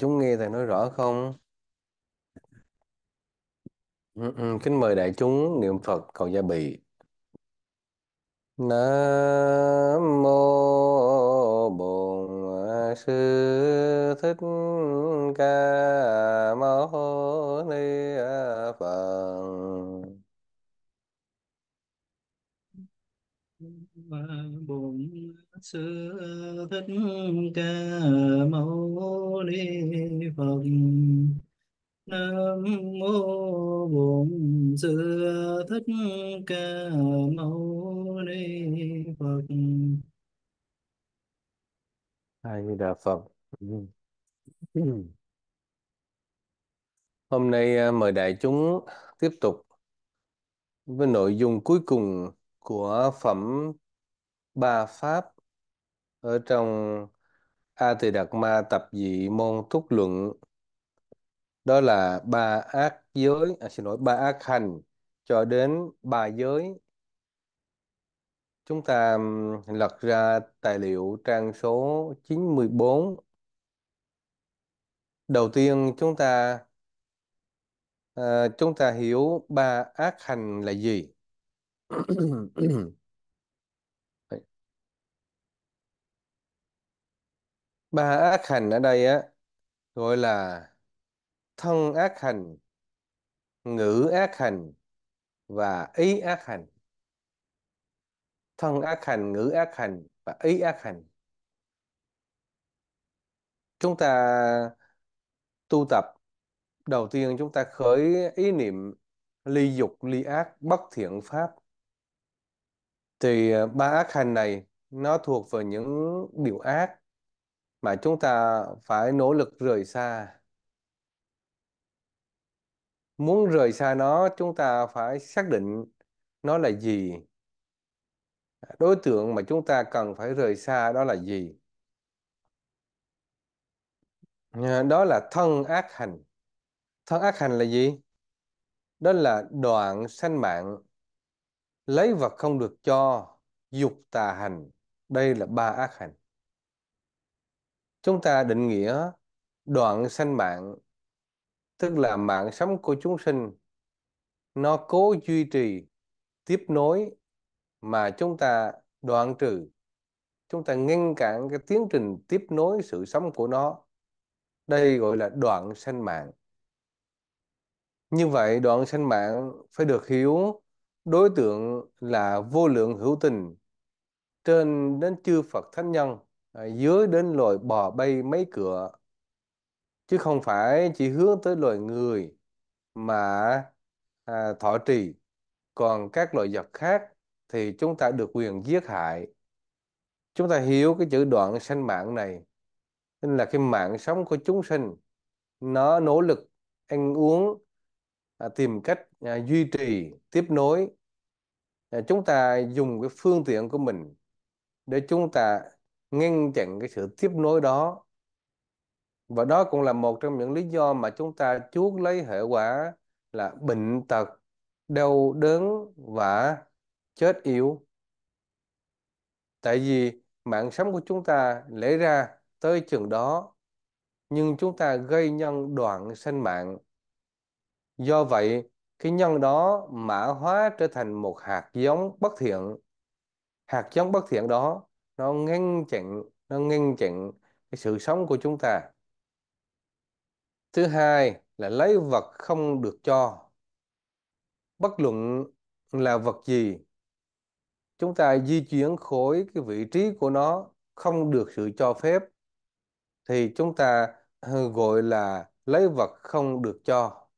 chúng nghe thầy nói rõ không? Ừ, ừ, kính mời đại chúng niệm Phật cầu gia bị. Nam mô Bổn Sư Thích Ca Mâu Ni Phật. Bổn sư thích ca mâu ni phật nam mô bổn sư thích ca mâu ni phật hai di đà phật hôm nay à, mời đại chúng tiếp tục với nội dung cuối cùng của phẩm ba pháp ở trong A Tỳ Đạt Ma tập dị môn thúc luận đó là ba ác giới à, xin lỗi ba ác hành cho đến ba giới chúng ta lật ra tài liệu trang số 94 đầu tiên chúng ta à, chúng ta hiểu ba ác hành là gì Ba ác hành ở đây á gọi là thân ác hành, ngữ ác hành và ý ác hành. Thân ác hành, ngữ ác hành và ý ác hành. Chúng ta tu tập đầu tiên chúng ta khởi ý niệm ly dục, ly ác, bất thiện pháp. Thì ờ, ba ác hành này nó thuộc vào những điều ác mà chúng ta phải nỗ lực rời xa. Muốn rời xa nó, chúng ta phải xác định nó là gì. Đối tượng mà chúng ta cần phải rời xa đó là gì? Ờ, đó là thân ác hành. Thân ác hành là gì? Đó là đoạn sanh mạng, lấy vật không được cho, dục tà hành. Đây là ba ác hành chúng ta định nghĩa đoạn sanh mạng tức là mạng sống của chúng sinh nó cố duy trì tiếp nối mà chúng ta đoạn trừ chúng ta ngăn cản cái tiến trình tiếp nối sự sống của nó đây gọi là đoạn sanh mạng như vậy đoạn sanh mạng phải được hiểu đối tượng là vô lượng hữu tình trên đến chư Phật Thánh Nhân Ờ, dưới đến loài bò bay mấy cửa chứ không phải chỉ hướng tới loài người mà à, thọ trì còn các loài vật khác thì chúng ta được quyền giết hại chúng ta hiểu cái chữ đoạn sanh mạng này nên là cái mạng sống của chúng sinh nó nỗ lực ăn uống à, tìm cách à, duy trì tiếp nối à, chúng ta dùng cái phương tiện của mình để chúng ta ngăn chặn cái sự tiếp nối đó và đó cũng là một trong những lý do mà chúng ta chuốc lấy hệ quả là bệnh tật đau đớn và chết yếu tại vì mạng sống của chúng ta lẽ ra tới chừng đó nhưng chúng ta gây nhân đoạn sinh mạng do vậy cái nhân đó mã hóa trở thành một hạt giống bất thiện hạt giống bất thiện đó nó ngăn chặn nó ngăn chặn cái sự sống của chúng ta thứ hai là lấy vật không được cho bất luận là vật gì chúng ta di chuyển khối cái vị trí của nó không được sự cho phép thì chúng ta ờ, gọi là lấy vật không được cho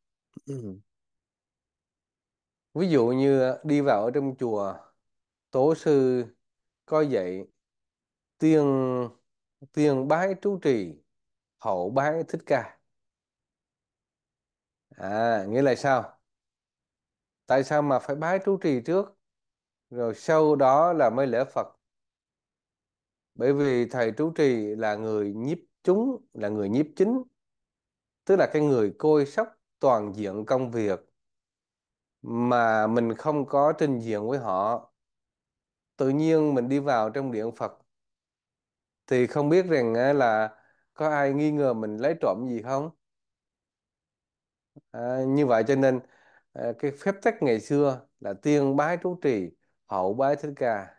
ví dụ như đi vào ở trong chùa tổ sư có dạy tiền tiền bái trú trì hậu bái thích ca à nghĩa là sao tại sao mà phải bái trú trì trước rồi sau đó là mới lễ Phật bởi vì thầy trú trì là người nhiếp chúng là người nhiếp chính tức là cái người coi sóc toàn diện công việc mà mình không có trình diện với họ tự nhiên mình đi vào trong điện Phật thì không biết rằng là có ai nghi ngờ mình lấy trộm gì không à, như vậy cho nên à, cái phép tắc ngày xưa là tiên bái trú trì hậu bái thích ca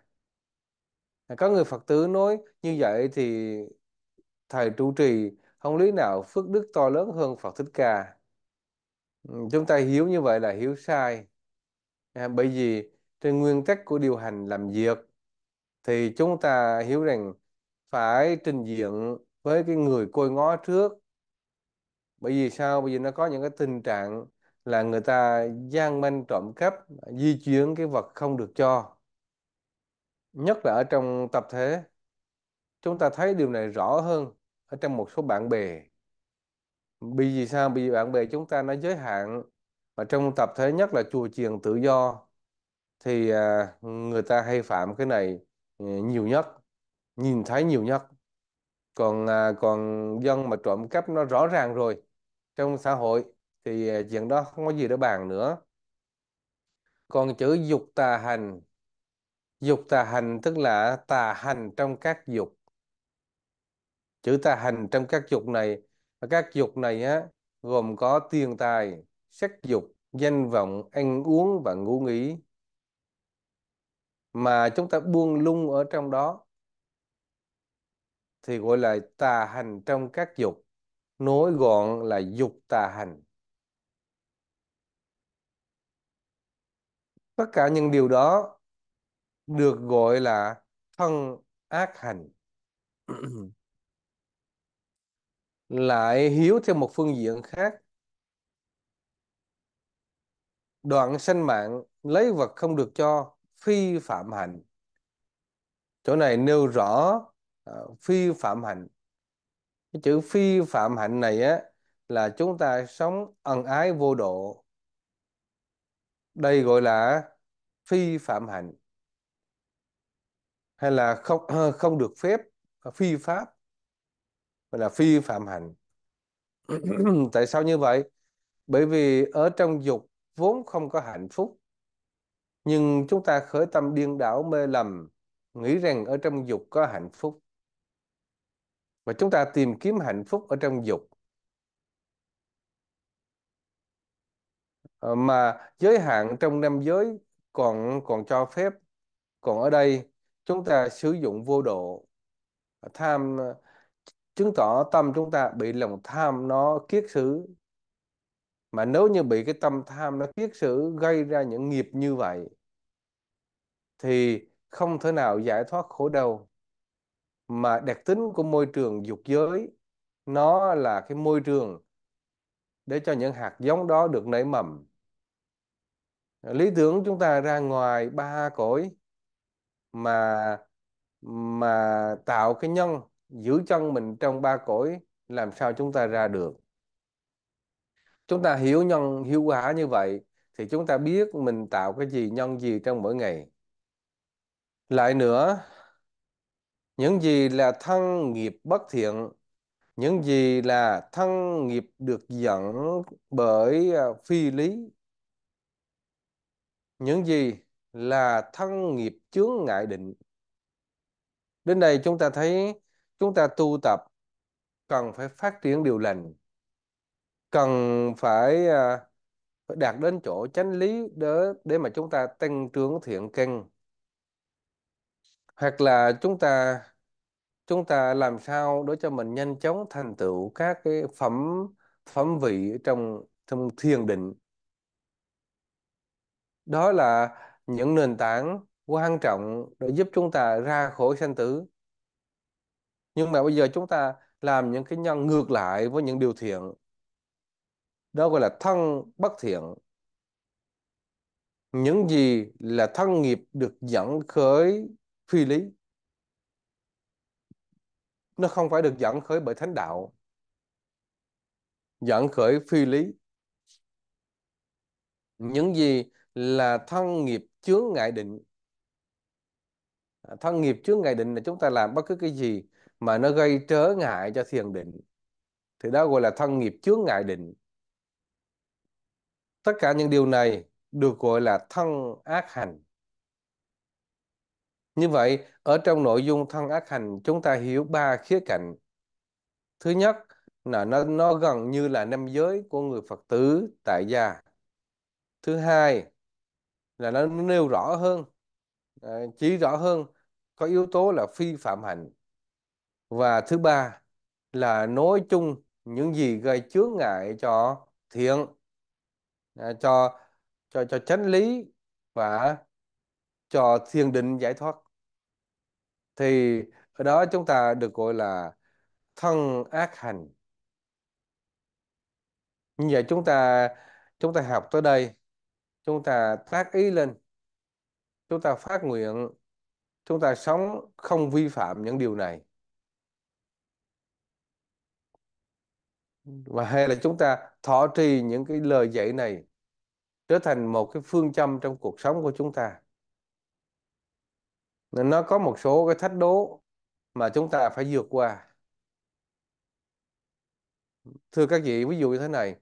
à, có người Phật tử nói như vậy thì thầy trụ trì không lý nào phước đức to lớn hơn Phật thích ca ừ, chúng ta hiểu như vậy là hiểu sai à, bởi vì trên nguyên tắc của điều hành làm việc thì chúng ta hiểu rằng phải trình diện với cái người côi ngó trước bởi vì sao bởi vì nó có những cái tình trạng là người ta gian manh trộm cắp di chuyển cái vật không được cho nhất là ở trong tập thể chúng ta thấy điều này rõ hơn ở trong một số bạn bè bởi vì sao bởi vì bạn bè chúng ta nó giới hạn và trong tập thể nhất là chùa chiền tự do thì à, người ta hay phạm cái này ừ, nhiều nhất nhìn thấy nhiều nhất còn à, còn dân mà trộm cắp nó rõ ràng rồi trong xã hội thì à, chuyện đó không có gì để bàn nữa còn chữ dục tà hành dục tà hành tức là tà hành trong các dục chữ tà hành trong các dục này các dục này á gồm có tiền tài sắc dục danh vọng ăn uống và ngủ nghỉ mà chúng ta buông lung ở trong đó thì gọi là tà hành trong các dục nối gọn là dục tà hành tất cả những điều đó được gọi là thân ác hành lại hiếu theo một phương diện khác đoạn sanh mạng lấy vật không được cho phi phạm hành chỗ này nêu rõ Ờ, phi phạm hạnh cái chữ phi phạm hạnh này á là chúng ta sống ân ái vô độ đây gọi là phi phạm hạnh hay là không ờ, không được phép ờ, phi pháp gọi là phi phạm hạnh tại sao như vậy bởi vì ở trong dục vốn không có hạnh phúc nhưng chúng ta khởi tâm điên đảo mê lầm nghĩ rằng ở trong dục có hạnh phúc và chúng ta tìm kiếm hạnh phúc ở trong dục ờ, mà giới hạn trong năm giới còn còn cho phép còn ở đây chúng ta sử dụng vô độ tham chứng tỏ tâm chúng ta bị lòng tham nó kiết sử mà nếu như bị cái tâm tham nó kiết sử gây ra những nghiệp như vậy thì không thể nào giải thoát khổ đau mà đặc tính của môi trường dục giới nó là cái môi trường để cho những hạt giống đó được nảy mầm lý tưởng chúng ta ra ngoài ba cõi mà mà tạo cái nhân giữ chân mình trong ba cõi làm sao chúng ta ra được chúng ta hiểu nhân hiệu quả như vậy thì chúng ta biết mình tạo cái gì nhân gì trong mỗi ngày lại nữa những gì là thân nghiệp bất thiện những gì là thân nghiệp được dẫn bởi à, phi lý những gì là thân nghiệp chướng ngại định đến đây chúng ta thấy chúng ta tu tập cần phải phát triển điều lành cần phải, à, đạt đến chỗ chánh lý để để mà chúng ta tăng trưởng thiện căn hoặc là chúng ta chúng ta làm sao để cho mình nhanh chóng thành tựu các cái phẩm phẩm vị trong trong thiền định đó là những nền tảng quan trọng để giúp chúng ta ra khỏi sanh tử nhưng mà bây giờ chúng ta làm những cái nhân ngược lại với những điều thiện đó gọi là thân bất thiện những gì là thân nghiệp được dẫn khởi phi lý nó không phải được dẫn khởi bởi thánh đạo dẫn khởi phi lý những gì là thân nghiệp chướng ngại định thân nghiệp chướng ngại định là chúng ta làm bất cứ cái gì mà nó gây trở ngại cho thiền định thì đó gọi là thân nghiệp chướng ngại định tất cả những điều này được gọi là thân ác hành như vậy, ở trong nội dung thân ác hành, chúng ta hiểu ba khía cạnh. Thứ nhất là nó, nó gần như là năm giới của người Phật tử tại gia. Thứ hai là nó nêu rõ hơn, à, chỉ rõ hơn có yếu tố là phi phạm hạnh. Và thứ ba là nói chung những gì gây chướng ngại cho thiện, à, cho cho cho chánh lý và cho thiền định giải thoát thì ở đó chúng ta được gọi là thân ác hành như vậy chúng ta chúng ta học tới đây chúng ta tác ý lên chúng ta phát nguyện chúng ta sống không vi phạm những điều này và hay là chúng ta thọ trì những cái lời dạy này trở thành một cái phương châm trong cuộc sống của chúng ta nên nó có một số cái thách đố mà chúng ta phải vượt qua thưa các vị ví dụ như thế này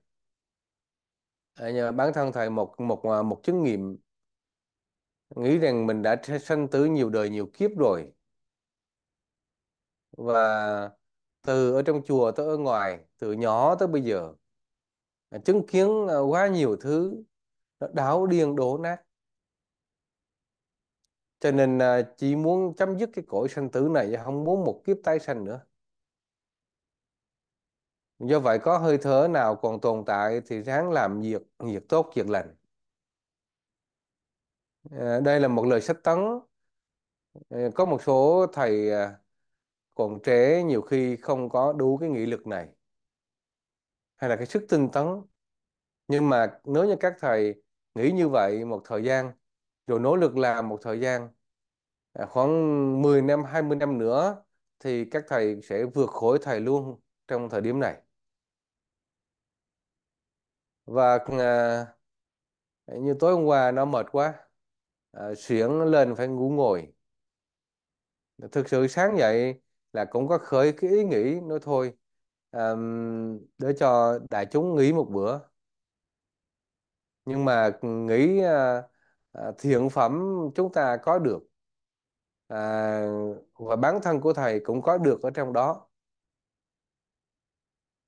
à, bản thân thầy một một à, một chứng nghiệm nghĩ rằng mình đã sanh tử nhiều đời nhiều kiếp rồi và từ ở trong chùa tới ở ngoài từ nhỏ tới bây giờ chứng kiến à, quá nhiều thứ nó đảo điên đổ nát cho nên à, chị muốn chấm dứt cái cõi sanh tử này và không muốn một kiếp tái sanh nữa do vậy có hơi thở nào còn tồn tại thì ráng làm việc việc tốt việc lành à, đây là một lời sách tấn à, có một số thầy à, còn trẻ nhiều khi không có đủ cái nghị lực này hay là cái sức tinh tấn nhưng mà nếu như các thầy nghĩ như vậy một thời gian rồi nỗ lực làm một thời gian Ờ, khoảng 10 năm 20 năm nữa thì các thầy sẽ vượt khối thầy luôn trong thời điểm này và à, như tối hôm qua nó mệt quá à, xuyển lên phải ngủ ngồi thực sự sáng dậy là cũng có khởi cái ý nghĩ nói thôi à, để cho đại chúng nghỉ một bữa nhưng mà nghĩ à, à, thiện phẩm chúng ta có được à, và bản thân của thầy cũng có được ở trong đó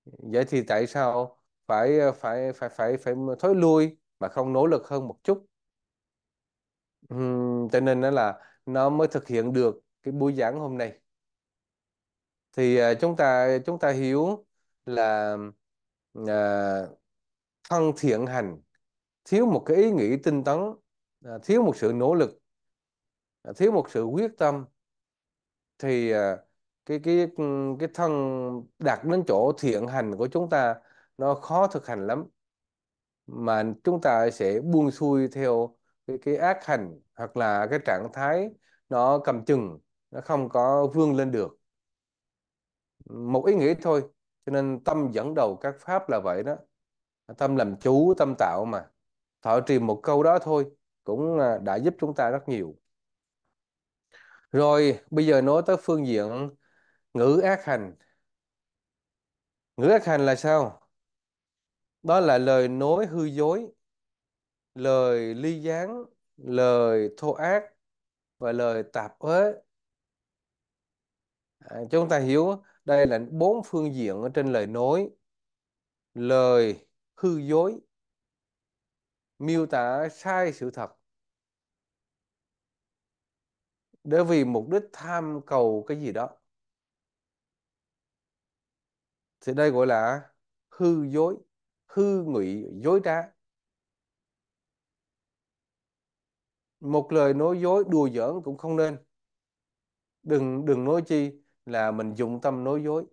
vậy thì tại sao phải phải phải phải phải thối lui mà không nỗ lực hơn một chút uhm, cho nên đó là nó mới thực hiện được cái buổi giảng hôm nay thì à, chúng ta chúng ta hiểu là à, thân thiện hành thiếu một cái ý nghĩ tinh tấn à, thiếu một sự nỗ lực thiếu một sự quyết tâm thì à, cái cái cái thân đạt đến chỗ thiện hành của chúng ta nó khó thực hành lắm mà chúng ta sẽ buông xuôi theo cái cái ác hành hoặc là cái trạng thái nó cầm chừng nó không có vươn lên được một ý nghĩa thôi cho nên tâm dẫn đầu các pháp là vậy đó tâm làm chủ tâm tạo mà thọ trì một câu đó thôi cũng à, đã giúp chúng ta rất nhiều rồi bây giờ nói tới phương diện ngữ ác hành. Ngữ ác hành là sao? Đó là lời nói hư dối, lời ly gián, lời thô ác và lời tạp uế. À, chúng ta hiểu đây là bốn phương diện ở trên lời nói. Lời hư dối miêu tả sai sự thật để vì mục đích tham cầu cái gì đó thì đây gọi là hư dối hư ngụy dối trá một lời nói dối đùa giỡn cũng không nên đừng đừng nói chi là mình dụng tâm nói dối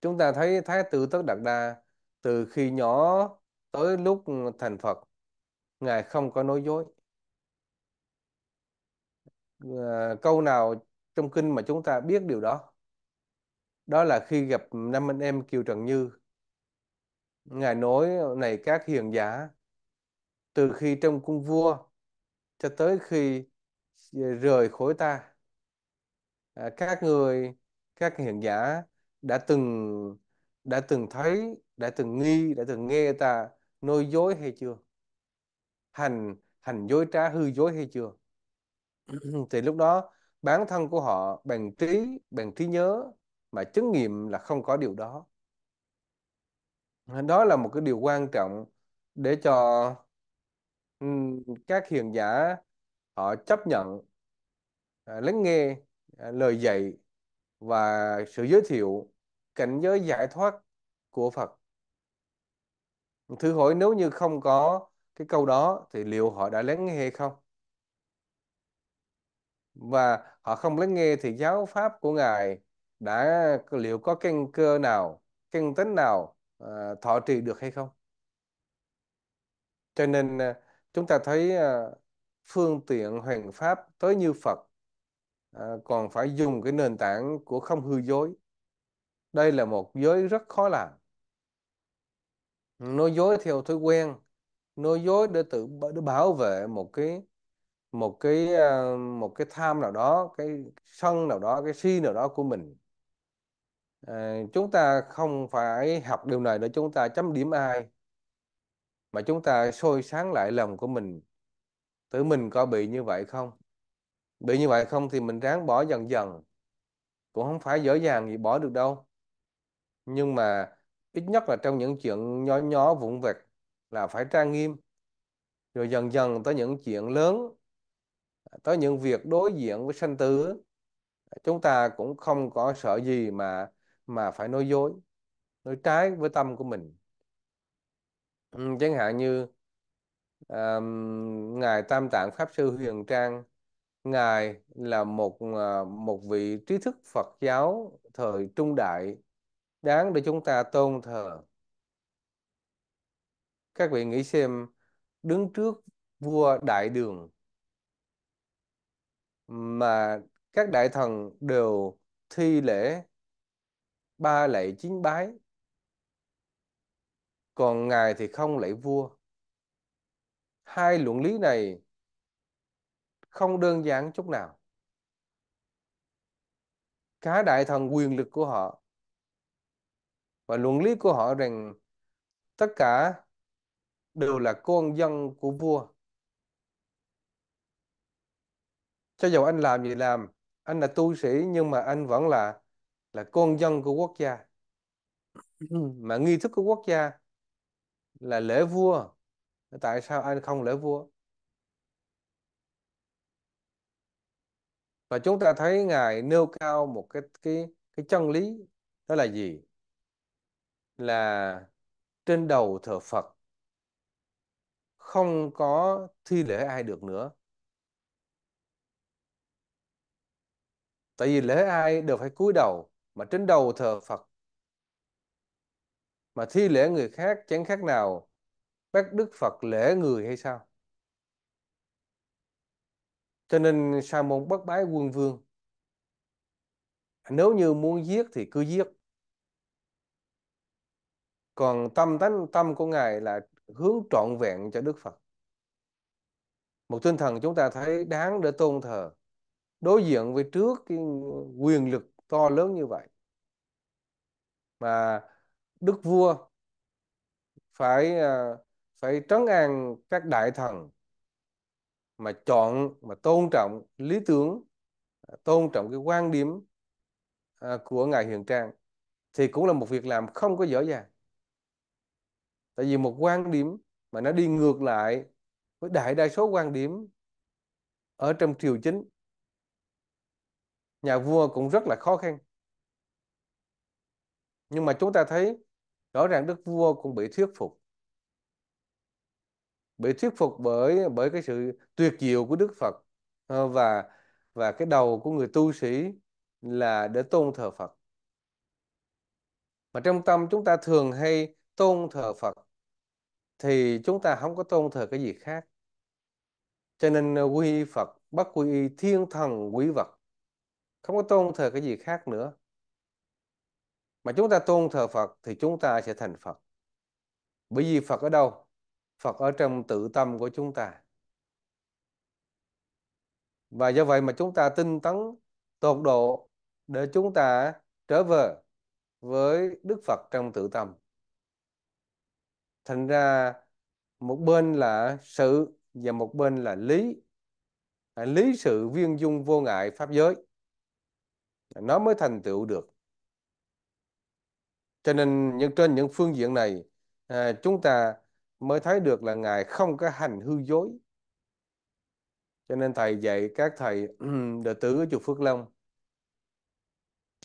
chúng ta thấy thái tử tất đạt đa từ khi nhỏ tới lúc thành phật ngài không có nói dối Ờ, câu nào trong kinh mà chúng ta biết điều đó đó là khi gặp năm anh em Kiều Trần Như Ngài nói này các hiền giả từ khi trong cung vua cho tới khi ờ, rời khỏi ta à, các người các hiền giả đã từng đã từng thấy đã từng nghi đã từng nghe ta nói dối hay chưa hành hành dối trá hư dối hay chưa thì lúc đó bản thân của họ bằng trí bằng trí nhớ mà chứng nghiệm là không có điều đó đó là một cái điều quan trọng để cho các hiền giả họ chấp nhận à, lắng nghe à, lời dạy và sự giới thiệu cảnh giới giải thoát của Phật thử hỏi nếu như không có cái câu đó thì liệu họ đã lắng nghe hay không và họ không lắng nghe thì giáo pháp của ngài đã liệu có căn cơ nào căn tính nào uh, thọ trì được hay không cho nên uh, chúng ta thấy uh, phương tiện hoàn pháp tới như Phật uh, còn phải dùng cái nền tảng của không hư dối đây là một giới rất khó làm nói dối theo thói quen nói dối để tự để bảo vệ một cái một cái ờ, một cái tham nào đó cái sân nào đó cái si nào đó của mình à, chúng ta không phải học điều này để chúng ta chấm điểm ai mà chúng ta sôi sáng lại lòng của mình tự mình có bị như vậy không bị như vậy không thì mình ráng bỏ dần dần cũng không phải dễ dàng gì bỏ được đâu nhưng mà ít nhất là trong những chuyện nhỏ nhỏ vụn vặt là phải trang nghiêm rồi dần dần tới những chuyện lớn tới những việc đối diện với sanh tử chúng ta cũng không có sợ gì mà mà phải nói dối nói trái với tâm của mình ừ, chẳng hạn như um, ngài Tam Tạng Pháp sư Huyền Trang ngài là một ờ, một vị trí thức Phật giáo thời trung đại đáng để chúng ta tôn thờ các vị nghĩ xem đứng trước vua đại đường mà các đại thần đều thi lễ ba lạy chín bái còn ngài thì không lạy vua hai luận lý này không đơn giản chút nào cả đại thần quyền lực của họ và luận lý của họ rằng tất cả đều là con dân của vua cho dù anh làm gì làm anh là tu sĩ nhưng mà anh vẫn là là con dân của quốc gia ừ. mà nghi thức của quốc gia là lễ vua tại sao anh không lễ vua và chúng ta thấy ngài nêu cao một cái cái cái chân lý đó là gì là trên đầu thờ Phật không có thi lễ ai được nữa tại vì lễ ai đều phải cúi đầu mà trên đầu thờ Phật mà thi lễ người khác chẳng khác nào bác Đức Phật lễ người hay sao cho nên sa môn bất bái quân vương nếu như muốn giết thì cứ giết còn tâm tánh tâm của ngài là hướng trọn vẹn cho Đức Phật một tinh thần chúng ta thấy đáng để tôn thờ đối diện với trước cái quyền lực to lớn như vậy mà đức vua phải à, phải trấn an các đại thần mà chọn mà tôn trọng lý tưởng à, tôn trọng cái quan điểm à, của ngài Hiền Trang thì cũng là một việc làm không có dễ dàng tại vì một quan điểm mà nó đi ngược lại với đại đa số quan điểm ở trong triều chính nhà vua cũng rất là khó khăn nhưng mà chúng ta thấy rõ ràng đức vua cũng bị thuyết phục bị thuyết phục bởi bởi cái sự tuyệt diệu của đức phật ờ, và và cái đầu của người tu sĩ là để tôn thờ phật mà trong tâm chúng ta thường hay tôn thờ phật thì chúng ta không có tôn thờ cái gì khác cho nên ờ, quy phật bất quy y thiên thần quý vật không có tôn thờ cái gì khác nữa mà chúng ta tôn thờ Phật thì chúng ta sẽ thành Phật bởi vì Phật ở đâu Phật ở trong tự tâm của chúng ta và do vậy mà chúng ta tinh tấn tột độ để chúng ta trở về với Đức Phật trong tự tâm thành ra một bên là sự và một bên là lý lý sự viên dung vô ngại pháp giới nó mới thành tựu được cho nên những trên những phương diện này à, chúng ta mới thấy được là ngài không có hành hư dối cho nên thầy dạy các thầy đệ tử ở chùa Phước Long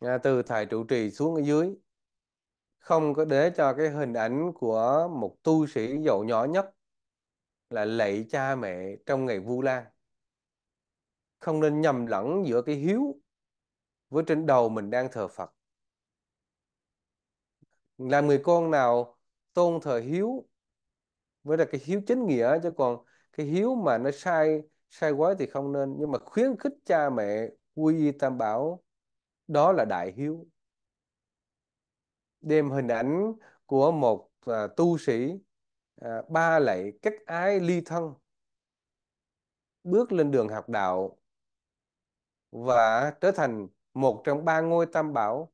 à, từ thầy trụ trì xuống ở dưới không có để cho cái hình ảnh của một tu sĩ dầu nhỏ nhất là lạy cha mẹ trong ngày Vu Lan không nên nhầm lẫn giữa cái hiếu với trên đầu mình đang thờ Phật là người con nào tôn thờ hiếu với là cái hiếu chính nghĩa chứ còn cái hiếu mà nó sai sai quá thì không nên nhưng mà khuyến khích cha mẹ quy y tam bảo đó là đại hiếu đem hình ảnh của một à, tu sĩ à, ba lạy cách ái ly thân bước lên đường học đạo và trở thành một trong ba ngôi tam bảo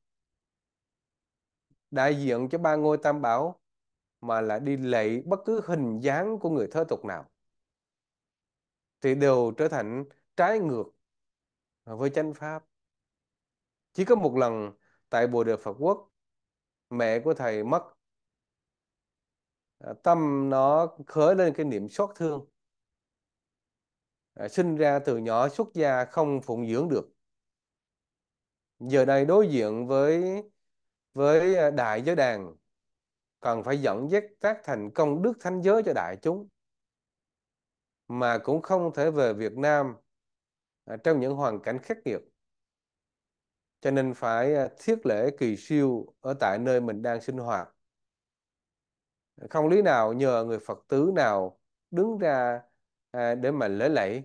đại diện cho ba ngôi tam bảo mà là đi lệ bất cứ hình dáng của người thế tục nào thì đều trở thành trái ngược với chánh pháp chỉ có một lần tại bồ đề phật quốc mẹ của thầy mất tâm nó khởi lên cái niệm xót thương sinh ra từ nhỏ xuất gia không phụng dưỡng được giờ đây đối diện với với à, đại giới đàn cần phải dẫn dắt tác thành công đức thánh giới cho đại chúng mà cũng không thể về Việt Nam à, trong những hoàn cảnh khắc nghiệt cho nên phải à, thiết lễ kỳ siêu ở tại nơi mình đang sinh hoạt không lý nào nhờ người Phật tử nào đứng ra để mà lễ lẫy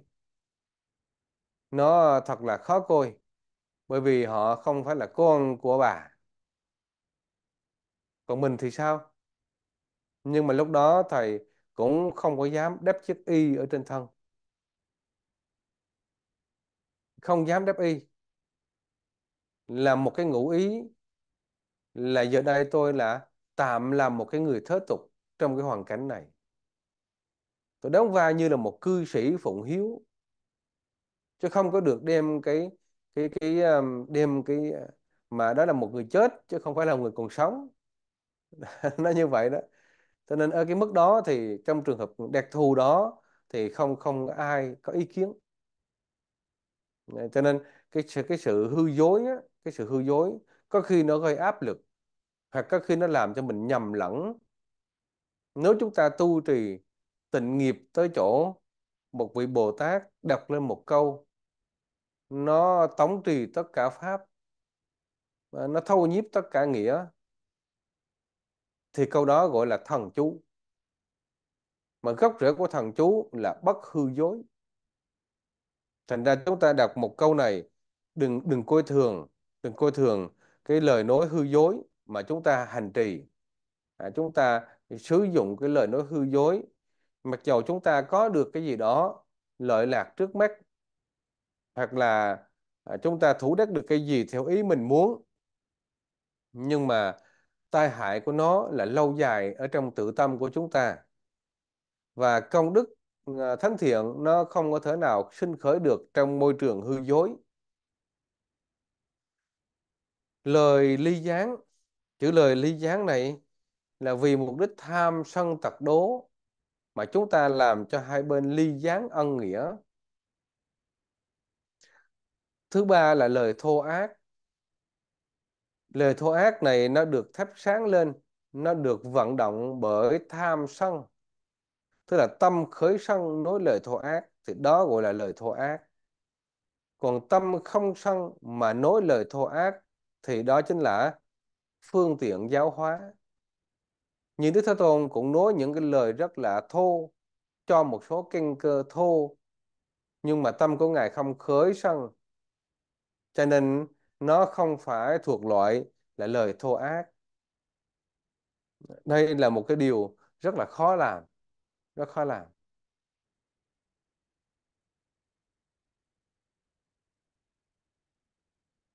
nó thật là khó coi bởi vì họ không phải là con của bà còn mình thì sao nhưng mà lúc đó thầy cũng không có dám đắp chiếc y ở trên thân không dám đáp y là một cái ngụ ý là giờ đây tôi là tạm làm một cái người thế tục trong cái hoàn cảnh này tôi đóng vai như là một cư sĩ phụng hiếu chứ không có được đem cái cái cái đem cái ờ, mà đó là một người chết chứ không phải là một người còn sống nó như vậy đó cho nên ở cái mức đó thì trong trường hợp đặc thù đó thì không không ai có ý kiến ờ, cho nên cái cái sự hư dối á, cái sự hư dối có khi nó gây áp lực hoặc có khi nó làm cho mình nhầm lẫn nếu chúng ta tu trì tịnh nghiệp tới chỗ một vị Bồ Tát đọc lên một câu nó tống trì tất cả pháp nó thâu nhiếp tất cả nghĩa thì câu đó gọi là thần chú mà gốc rễ của thần chú là bất hư dối thành ra chúng ta đọc một câu này đừng đừng coi thường đừng coi thường cái lời nói hư dối mà chúng ta hành trì à, chúng ta sử dụng cái lời nói hư dối mặc dầu chúng ta có được cái gì đó lợi lạc trước mắt hoặc là à, chúng ta thủ đắc được cái gì theo ý mình muốn nhưng mà tai hại của nó là lâu dài ở trong tự tâm của chúng ta và công đức à, thánh thiện nó không có thể nào sinh khởi được trong môi trường hư dối lời ly gián chữ lời ly gián này là vì mục đích tham sân tật đố mà chúng ta làm cho hai bên ly gián ân nghĩa thứ ba là lời thô ác lời thô ác này nó được thắp sáng lên nó được vận động bởi tham sân tức là tâm khởi sân nói lời thô ác thì đó gọi là lời thô ác còn tâm không sân mà nói lời thô ác thì đó chính là phương tiện giáo hóa nhưng đức thế tôn cũng nói những cái lời rất là thô cho một số kinh cơ thô nhưng mà tâm của ngài không khởi sân cho nên nó không phải thuộc loại là lời thô ác đây là một cái điều rất là khó làm rất khó làm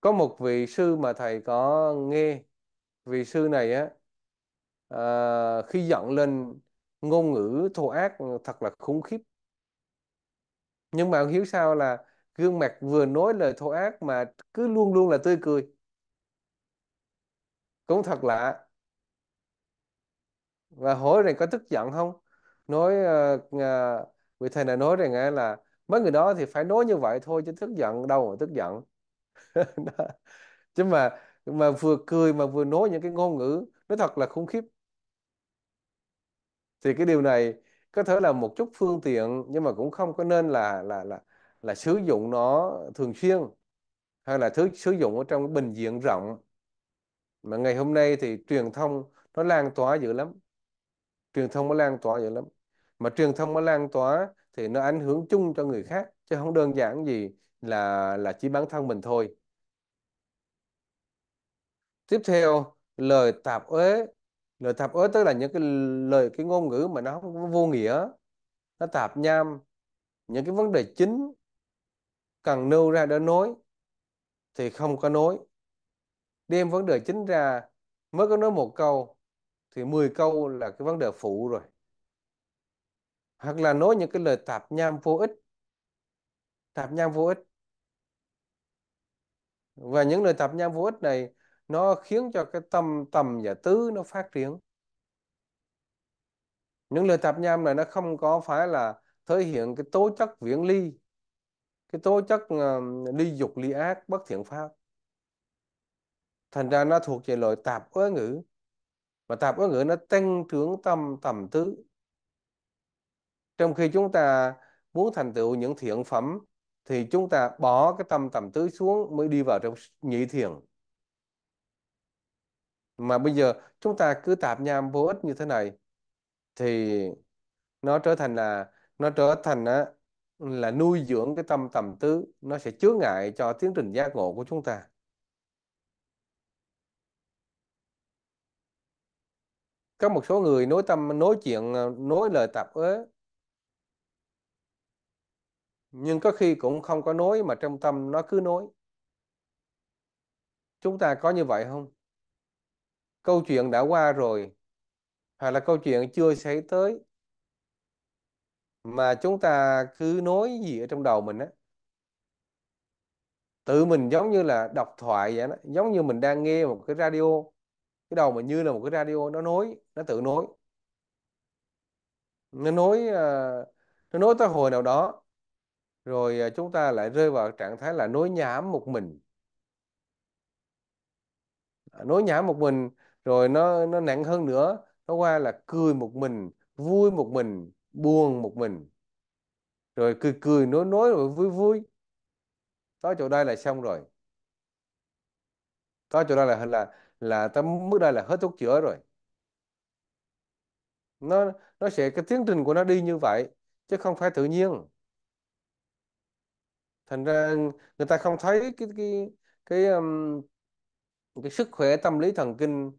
có một vị sư mà thầy có nghe vị sư này á à, khi giận lên ngôn ngữ thô ác thật là khủng khiếp nhưng mà hiếu sao là gương mặt vừa nói lời thô ác mà cứ luôn luôn là tươi cười cũng thật lạ và hỏi rằng có tức giận không nói uh, vị thầy này nói rằng là mấy người đó thì phải nói như vậy thôi chứ tức giận đâu mà tức giận chứ mà mà vừa cười mà vừa nói những cái ngôn ngữ nó thật là khủng khiếp thì cái điều này có thể là một chút phương tiện nhưng mà cũng không có nên là là là là sử dụng nó thường xuyên hay là thứ sử dụng ở trong cái bình diện rộng mà ngày hôm nay thì truyền thông nó lan tỏa dữ lắm truyền thông nó lan tỏa dữ lắm mà truyền thông nó lan tỏa thì nó ảnh hưởng chung cho người khác chứ không đơn giản gì là là chỉ bản thân mình thôi tiếp theo lời tạp uế lời tạp uế tức là những cái lời cái ngôn ngữ mà nó không vô nghĩa nó tạp nham những cái vấn đề chính cần nêu ra để nối thì không có nối đem vấn đề chính ra mới có nói một câu thì 10 câu là cái vấn đề phụ rồi hoặc là nói những cái lời tạp nham vô ích tạp nham vô ích và những lời tạp nham vô ích này nó khiến cho cái tâm tầm và tứ nó phát triển những lời tạp nham này nó không có phải là thể hiện cái tố chất viễn ly cái tố chất ờ, ly dục ly ác bất thiện pháp thành ra nó thuộc về loại tạp ối ngữ và tạp ối ngữ nó tăng trưởng tâm tầm tứ trong khi chúng ta muốn thành tựu những thiện phẩm thì chúng ta bỏ cái tâm tầm tứ xuống mới đi vào trong nhị thiền mà bây giờ chúng ta cứ tạp nham vô ích như thế này thì nó trở thành là nó trở thành á là nuôi dưỡng cái tâm tầm tứ nó sẽ chứa ngại cho tiến trình giác ngộ của chúng ta có một số người nối tâm nối chuyện à, nối lời tạp ế nhưng có khi cũng không có nối mà trong tâm nó cứ nối. chúng ta có như vậy không câu chuyện đã qua rồi hay là câu chuyện chưa xảy tới mà chúng ta cứ nói gì ở trong đầu mình á tự mình giống như là đọc thoại vậy đó giống như mình đang nghe một cái radio cái đầu mình như là một cái radio nó nói nó tự nói nó nói ờ, nó nói tới hồi nào đó rồi ờ, chúng ta lại rơi vào trạng thái là nói nhảm một mình à, nói nhảm một mình rồi nó nó nặng hơn nữa nó qua là cười một mình vui một mình buồn một mình rồi cười cười nói nói rồi vui vui tới chỗ đây là xong rồi tới chỗ đây là là là tới mức đây là hết thuốc chữa rồi nó nó sẽ cái tiến trình của nó đi như vậy chứ không phải tự nhiên thành ra người ta không thấy cái cái cái um, cái sức khỏe tâm lý thần kinh uh,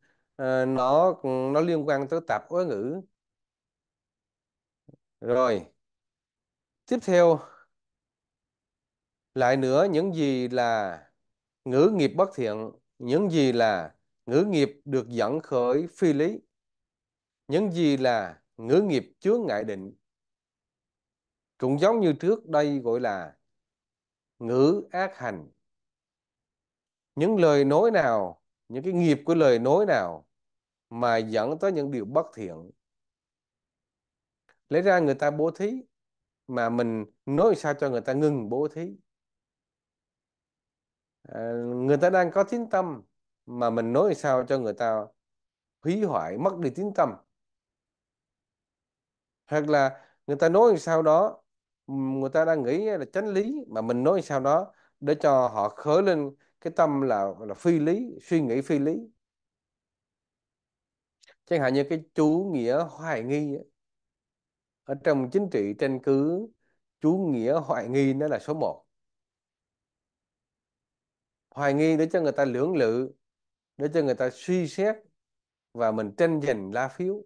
nó nó liên quan tới tạp ối ngữ rồi, tiếp theo lại nữa những gì là ngữ nghiệp bất thiện, những gì là ngữ nghiệp được dẫn khởi phi lý, những gì là ngữ nghiệp chứa ngại định. Cũng giống như trước đây gọi là ngữ ác hành. Những lời nói nào, những cái nghiệp của lời nói nào mà dẫn tới những điều bất thiện lấy ra người ta bố thí mà mình nói sao cho người ta ngừng bố thí à, người ta đang có tín tâm mà mình nói sao cho người ta hủy hoại mất đi tín tâm hoặc là người ta nói sao đó người ta đang nghĩ là chánh lý mà mình nói sao đó để cho họ khởi lên cái tâm là là phi lý suy nghĩ phi lý chẳng hạn như cái chủ nghĩa hoài nghi ấy, ở trong chính trị tranh cứ chủ nghĩa hoài nghi nó là số 1 hoài nghi để cho người ta lưỡng lự để cho người ta suy xét và mình tranh giành lá phiếu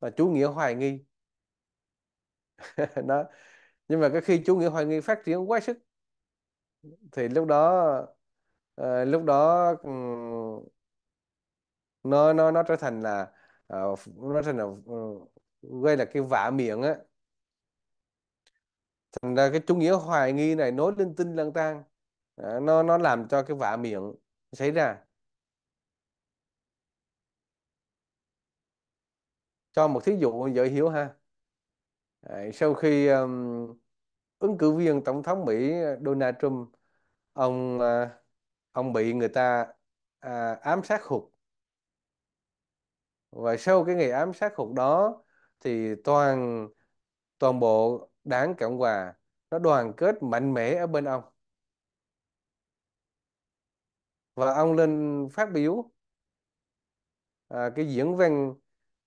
và chủ nghĩa hoài nghi đó nhưng mà cái khi chủ nghĩa hoài nghi phát triển quá sức thì lúc đó à, lúc đó ừ, nó nó nó trở thành là à, nó trở thành là ừ, gây là cái vạ miệng á thành ra cái chủ nghĩa hoài nghi này nối lên tinh lang tang à, nó nó làm cho cái vạ miệng xảy ra cho một thí dụ dễ hiểu ha à, sau khi um, ứng cử viên tổng thống Mỹ ờ, Donald Trump ông uh, ông bị người ta uh, ám sát hụt và sau cái ngày ám sát hụt đó thì toàn toàn bộ đảng Cộng hòa nó đoàn kết mạnh mẽ ở bên ông và ông lên phát biểu à, cái diễn văn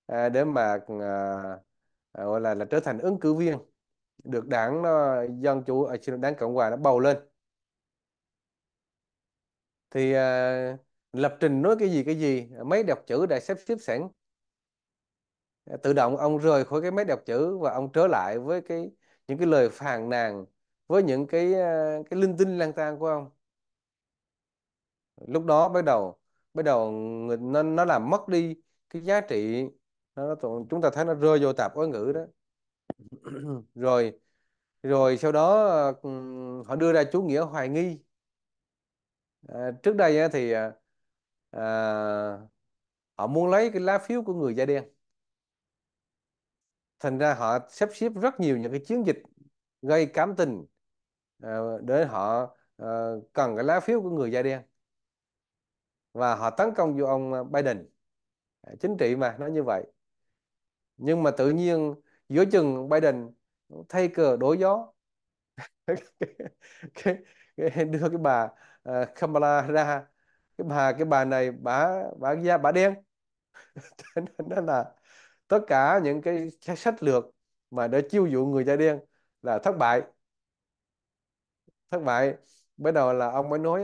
à, để mà à, à gọi là là trở thành ứng cử viên được đảng nó dân chủ ở à, đảng cộng hòa nó bầu lên thì à, lập trình nói cái gì cái gì mấy đọc chữ đã sắp xếp sẵn Ờ, tự động ông rời khỏi cái máy đọc chữ và ông trở lại với cái những cái lời phàn nàn với những cái ờ, cái linh tinh lang tan của ông lúc đó bắt đầu bắt đầu người, nó nó làm mất đi cái giá trị nó, nó chúng ta thấy nó rơi vô tạp ối ngữ đó rồi rồi sau đó ờ, họ đưa ra chủ nghĩa hoài nghi à, trước đây thì à, họ muốn lấy cái lá phiếu của người da đen thành ra họ sắp xếp rất nhiều những cái chiến dịch gây cám tình ờ, để họ ờ, cần cái lá phiếu của người da đen và họ tấn công vô ông ờ, Biden chính trị mà nó như vậy nhưng mà tự nhiên giữa chừng Biden thay cờ đổi gió đưa cái bà Kamala ra cái bà cái bà này bà bà da bà đen nên là tất cả những cái sách lược mà để chiêu dụ người da đen là thất bại thất bại bắt đầu là ông mới nói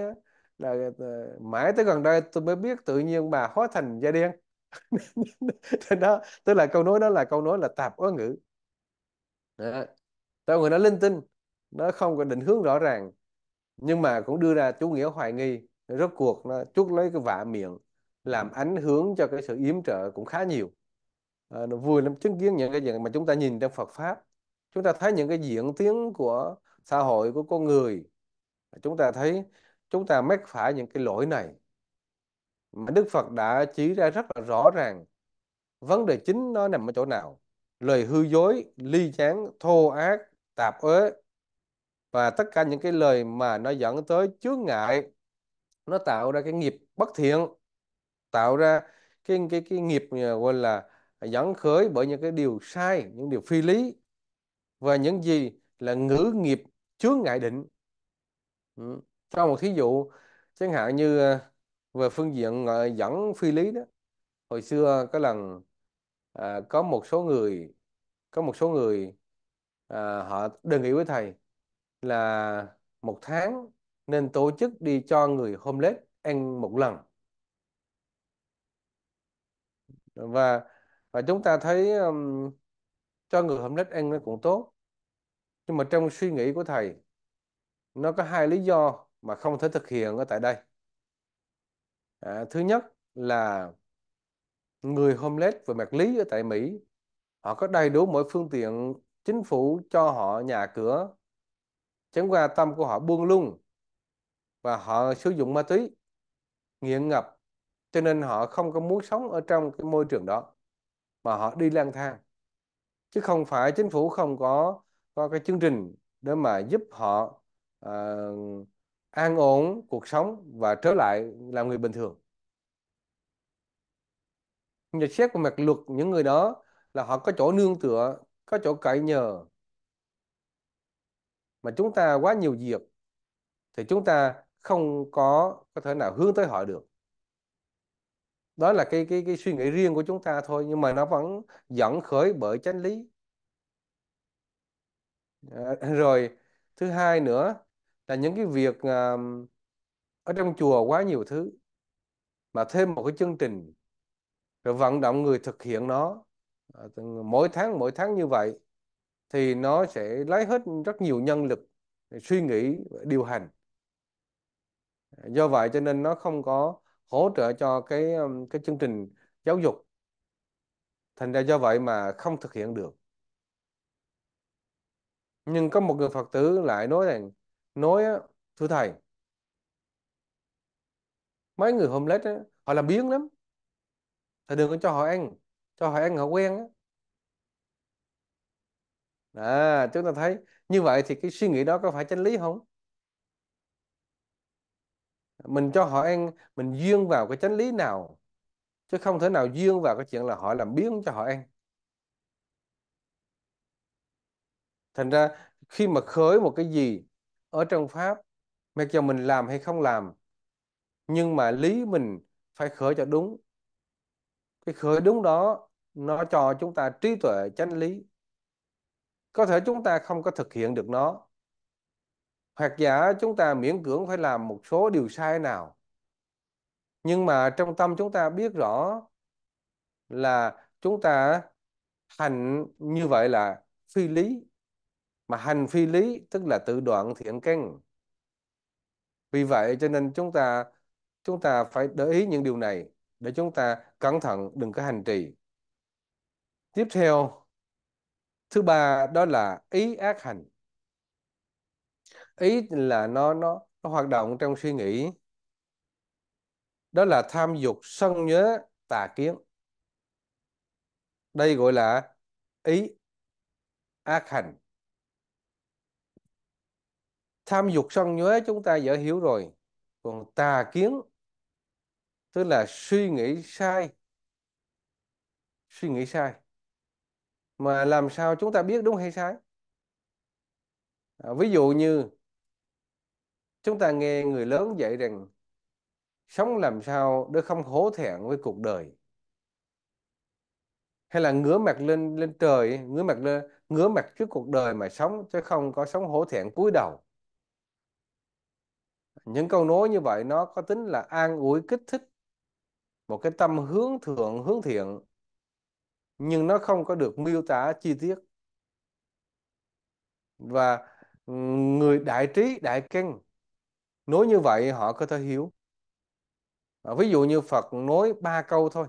là ờ, mãi tới gần đây tôi mới biết tự nhiên bà hóa thành da đen đó tức là câu nói đó là câu nói là tạp quá ngữ đó. Tao người nó linh tinh nó không có định hướng rõ ràng nhưng mà cũng đưa ra chủ nghĩa hoài nghi rốt cuộc nó chuốc lấy cái vạ miệng làm ảnh hưởng cho cái sự yếm trợ cũng khá nhiều à, nó vui lắm chứng kiến những cái gì mà chúng ta nhìn trong Phật pháp chúng ta thấy những cái diễn tiến của xã hội của con người chúng ta thấy chúng ta mắc phải những cái lỗi này mà Đức Phật đã chỉ ra rất là rõ ràng vấn đề chính nó nằm ở chỗ nào lời hư dối ly chán thô ác tạp uế và tất cả những cái lời mà nó dẫn tới chướng ngại nó tạo ra cái nghiệp bất thiện tạo ra cái cái cái nghiệp ờ, gọi là dẫn khởi bởi những cái điều sai những điều phi lý và những gì là ngữ nghiệp chướng ngại định ừ. cho một thí dụ chẳng hạn như ờ, về phương diện ờ, dẫn phi lý đó hồi xưa có lần à, có một số người có một số người à, họ đề nghị với thầy là một tháng nên tổ chức đi cho người homeless ăn một lần và và chúng ta thấy um, cho người hầm lách ăn nó cũng tốt nhưng mà trong suy nghĩ của thầy nó có hai lý do mà không thể thực hiện ở tại đây à, thứ nhất là người homeless về mặt lý ở tại Mỹ họ có đầy đủ mọi phương tiện chính phủ cho họ nhà cửa chẳng qua tâm của họ buông lung và họ sử dụng ma túy nghiện ngập cho nên họ không có muốn sống ở trong cái môi trường đó mà họ đi lang thang chứ không phải chính phủ không có có cái chương trình để mà giúp họ uh, an ổn cuộc sống và trở lại làm người bình thường nhận xét về mặt luật những người đó là họ có chỗ nương tựa có chỗ cậy nhờ mà chúng ta quá nhiều việc thì chúng ta không có có thể nào hướng tới họ được đó là cái cái cái suy nghĩ riêng của chúng ta thôi nhưng mà nó vẫn dẫn khởi bởi chánh lý à, rồi thứ hai nữa là những cái việc à, ở trong chùa quá nhiều thứ mà thêm một cái chương trình rồi vận động người thực hiện nó à, mỗi tháng mỗi tháng như vậy thì nó sẽ lấy hết rất nhiều nhân lực suy nghĩ điều hành à, do vậy cho nên nó không có hỗ trợ cho cái cái chương trình giáo dục thành ra do vậy mà không thực hiện được nhưng có một người phật tử lại nói rằng nói thưa thầy mấy người homeless á, họ làm biếng lắm thầy đừng có cho họ ăn cho họ ăn họ quen á à chúng ta thấy như vậy thì cái suy nghĩ đó có phải chân lý không mình cho họ ăn mình duyên vào cái chánh lý nào chứ không thể nào duyên vào cái chuyện là họ làm biếng cho họ ăn thành ra khi mà khởi một cái gì ở trong pháp mặc cho mình làm hay không làm nhưng mà lý mình phải khởi cho đúng cái khởi đúng đó nó cho chúng ta trí tuệ chánh lý có thể chúng ta không có thực hiện được nó hoặc giả chúng ta miễn cưỡng phải làm một số điều sai nào nhưng mà trong tâm chúng ta biết rõ là chúng ta hành như vậy là phi lý mà hành phi lý tức là tự đoạn thiện căn vì vậy cho nên chúng ta chúng ta phải để ý những điều này để chúng ta cẩn thận đừng có hành trì tiếp theo thứ ba đó là ý ác hành ý là nó nó nó hoạt động trong suy nghĩ đó là tham dục sân nhớ tà kiến đây gọi là ý ác hành tham dục sân nhớ chúng ta dễ hiểu rồi còn tà kiến tức là suy nghĩ sai suy nghĩ sai mà làm sao chúng ta biết đúng hay sai à, ví dụ như chúng ta nghe người lớn dạy rằng sống làm sao để không hổ thẹn với cuộc đời hay là ngửa mặt lên lên trời ngửa mặt lên ngửa mặt trước cuộc đời mà sống chứ không có sống hổ thẹn cúi đầu những câu nói như vậy nó có tính là an ủi kích thích một cái tâm hướng thượng hướng thiện nhưng nó không có được miêu tả chi tiết và ừ, người đại trí đại kinh Nói như vậy họ có thể hiểu. À, ví dụ như Phật nói ba câu thôi.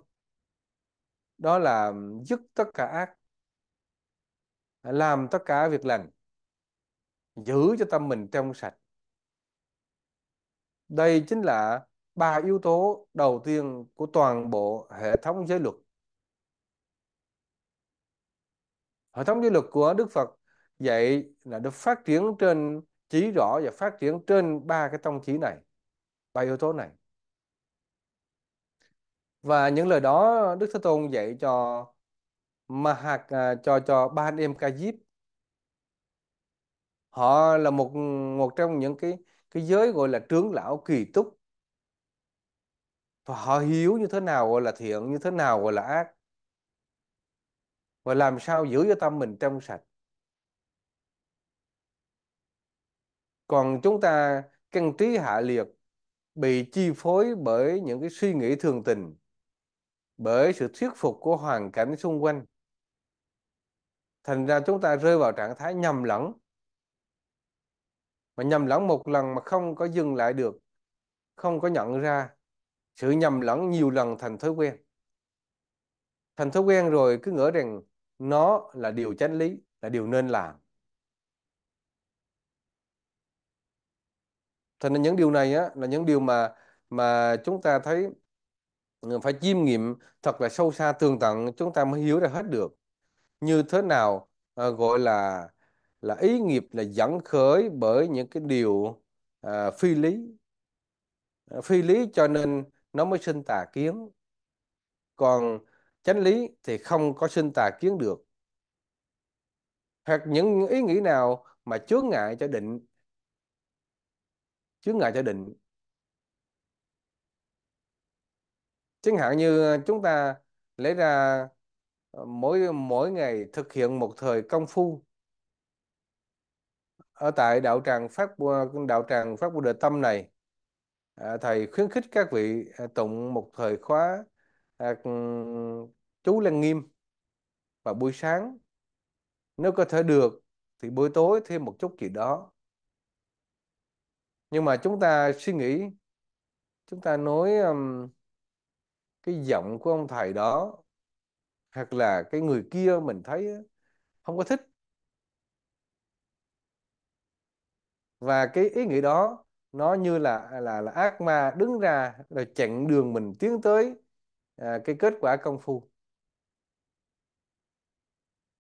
Đó là dứt tất cả ác, à, làm tất cả việc lành, giữ cho tâm mình trong sạch. Đây chính là ba yếu tố đầu tiên của toàn bộ hệ thống giới luật. Hệ thống giới luật của Đức Phật dạy là được phát triển trên chỉ rõ và phát triển trên ba cái tông chỉ này ba yếu tố này và những lời đó Đức Thế Tôn dạy cho mà hạt cho cho ba anh em Ca Diếp họ là một một trong những cái cái giới gọi là trưởng lão kỳ túc và họ hiểu như thế nào gọi là thiện như thế nào gọi là ác và làm sao giữ cho tâm mình trong sạch còn chúng ta căn trí hạ liệt bị chi phối bởi những cái suy nghĩ thường tình bởi sự thuyết phục của hoàn cảnh xung quanh thành ra chúng ta rơi vào trạng thái nhầm lẫn mà nhầm lẫn một lần mà không có dừng lại được không có nhận ra sự nhầm lẫn nhiều lần thành thói quen thành thói quen rồi cứ ngỡ rằng nó là điều chánh lý là điều nên làm cho nên những điều này á, là những điều mà mà chúng ta thấy ừ, phải chiêm nghiệm thật là sâu xa tường tận chúng ta mới hiểu ra hết được như thế nào à, gọi là là ý nghiệp là dẫn khởi bởi những cái điều à, phi lý ờ, phi lý cho nên nó mới sinh tà kiến còn chánh lý thì không có sinh tà kiến được hoặc những ý nghĩ nào mà chướng ngại cho định trước ngại cho định chẳng hạn như à, chúng ta lấy ra ờ, mỗi mỗi ngày thực hiện một thời công phu ở tại đạo tràng pháp đạo tràng pháp Bồ đề tâm này à, thầy khuyến khích các vị à, tụng một thời khóa chú lăng nghiêm vào buổi sáng nếu có thể được thì buổi tối thêm một chút gì đó nhưng mà chúng ta suy nghĩ chúng ta nói um, cái giọng của ông thầy đó hoặc là cái người kia mình thấy không có thích và cái ý nghĩ đó nó như là là là ác ma đứng ra rồi chặn đường mình tiến tới à, cái kết quả công phu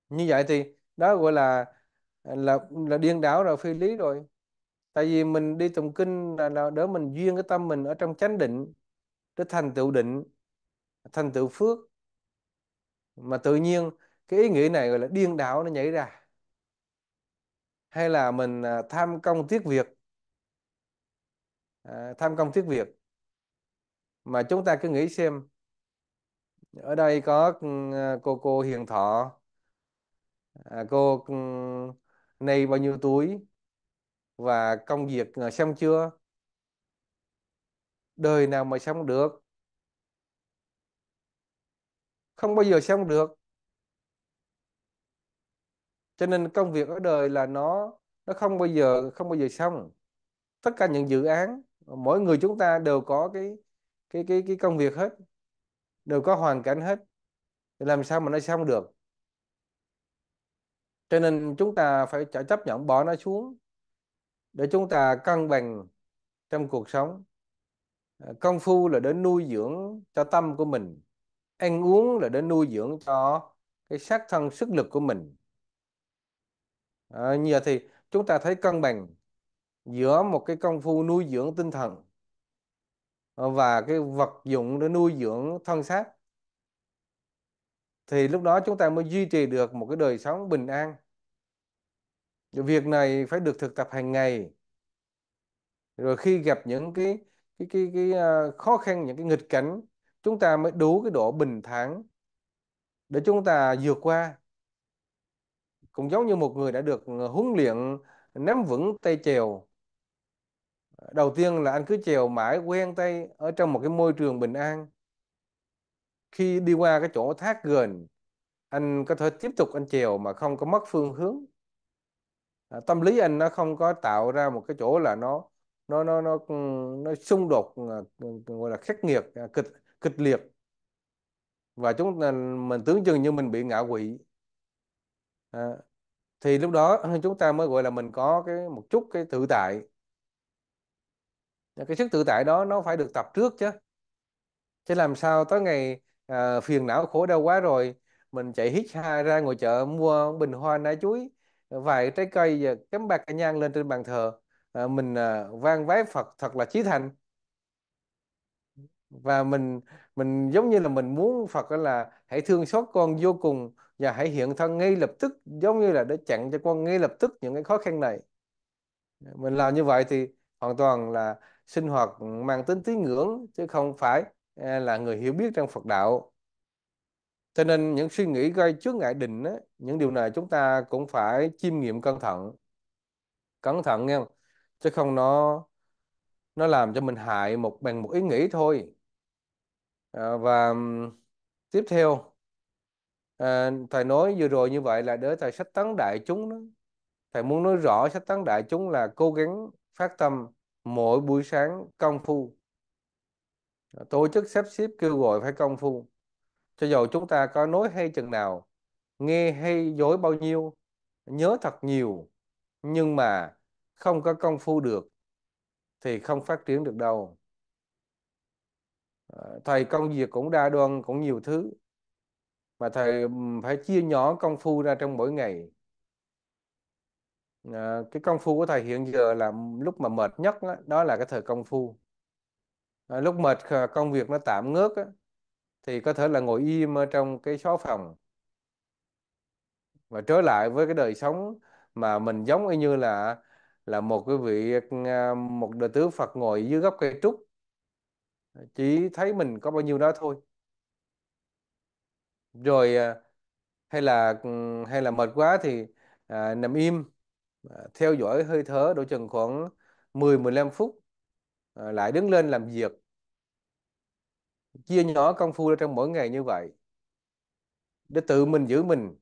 như vậy thì đó gọi là à, là là điên đảo rồi phi lý rồi tại vì mình đi tụng kinh là, là để mình duyên cái tâm mình ở trong chánh định để thành tựu định thành tựu phước mà tự nhiên cái ý nghĩ này gọi là điên đảo nó nhảy ra hay là mình à, tham công tiếc việc à, tham công tiếc việc mà chúng ta cứ nghĩ xem ở đây có ừ, à, cô cô hiền thọ à, cô ừ, này bao nhiêu tuổi và công việc ờ, xong chưa đời nào mà xong được không bao giờ xong được cho nên công việc ở đời là nó nó không bao giờ không bao giờ xong tất cả những dự án mỗi người chúng ta đều có cái cái cái cái công việc hết đều có hoàn cảnh hết làm sao mà nó xong được cho nên chúng ta phải chấp nhận bỏ nó xuống để chúng ta cân bằng trong cuộc sống à, công phu là để nuôi dưỡng cho tâm của mình ăn uống là để nuôi dưỡng cho cái xác thân sức lực của mình à, giờ thì chúng ta thấy cân bằng giữa một cái công phu nuôi dưỡng tinh thần à, và cái vật dụng để nuôi dưỡng thân xác thì lúc đó chúng ta mới duy trì được một cái đời sống bình an việc này phải được thực tập hàng ngày rồi khi gặp những cái cái cái cái uh, khó khăn những cái nghịch cảnh chúng ta mới đủ cái độ bình thản để chúng ta vượt qua cũng giống như một người đã được à, huấn luyện nắm vững tay chèo đầu tiên là anh cứ chèo mãi quen tay ở trong một cái môi trường bình an khi đi qua cái chỗ thác gần anh có thể tiếp tục anh chèo mà không có mất phương hướng À, tâm lý anh nó không có tạo ra một cái chỗ là nó nó nó nó ừ, nó xung đột à, ừ, ừ, gọi là khắc nghiệt à, kịch kịch liệt và chúng mình tưởng chừng như mình bị ngạ quỷ à, thì lúc đó chúng ta mới gọi là mình có cái một chút cái tự tại cái sức tự tại đó nó phải được tập trước chứ chứ làm sao tới ngày à, phiền não khổ đau quá rồi mình chạy hít ha ra ngồi chợ mua bình hoa nai chuối vài trái cây và cắm bạc cả nhang lên trên bàn thờ ờ, mình à, vang vái Phật thật là chí thành và mình mình giống như là mình muốn Phật là hãy thương xót con vô cùng và hãy hiện thân ngay lập tức giống như là để chặn cho con ngay lập tức những cái khó khăn này ờ, mình làm như vậy thì hoàn toàn là sinh hoạt mang tính tín ngưỡng chứ không phải là người hiểu biết trong Phật đạo cho nên những suy nghĩ gây chướng ngại định á, những điều này chúng ta cũng phải chiêm nghiệm cẩn thận cẩn thận nghe chứ không nó nó làm cho mình hại một bằng một ý nghĩ thôi à, và tiếp theo à, thầy nói vừa rồi như vậy là để thầy sách tấn đại chúng đó thầy muốn nói rõ sách tấn đại chúng là cố gắng phát tâm mỗi buổi sáng công phu tổ chức sắp xếp kêu gọi phải công phu cho dù chúng ta có nói hay chừng nào nghe hay dối bao nhiêu nhớ thật nhiều nhưng mà không có công phu được thì không phát triển được đâu ờ, thầy công việc cũng đa đoan cũng nhiều thứ mà thầy phải chia nhỏ công phu ra trong mỗi ngày à, cái công phu của thầy hiện giờ là lúc mà mệt nhất đó, đó là cái thời công phu à, lúc mệt công việc nó tạm ngớt đó, thì có thể là ngồi im ở trong cái xó phòng và trở lại với cái đời sống mà mình giống như là là một cái vị à, một đời tử Phật ngồi dưới gốc cây trúc chỉ thấy mình có bao nhiêu đó thôi rồi à, hay là ừ, hay là mệt quá thì à, nằm im à, theo dõi hơi thở độ chừng khoảng 10 15 phút à, lại đứng lên làm việc chia nhỏ công phu ra trong mỗi ngày như vậy để tự mình giữ mình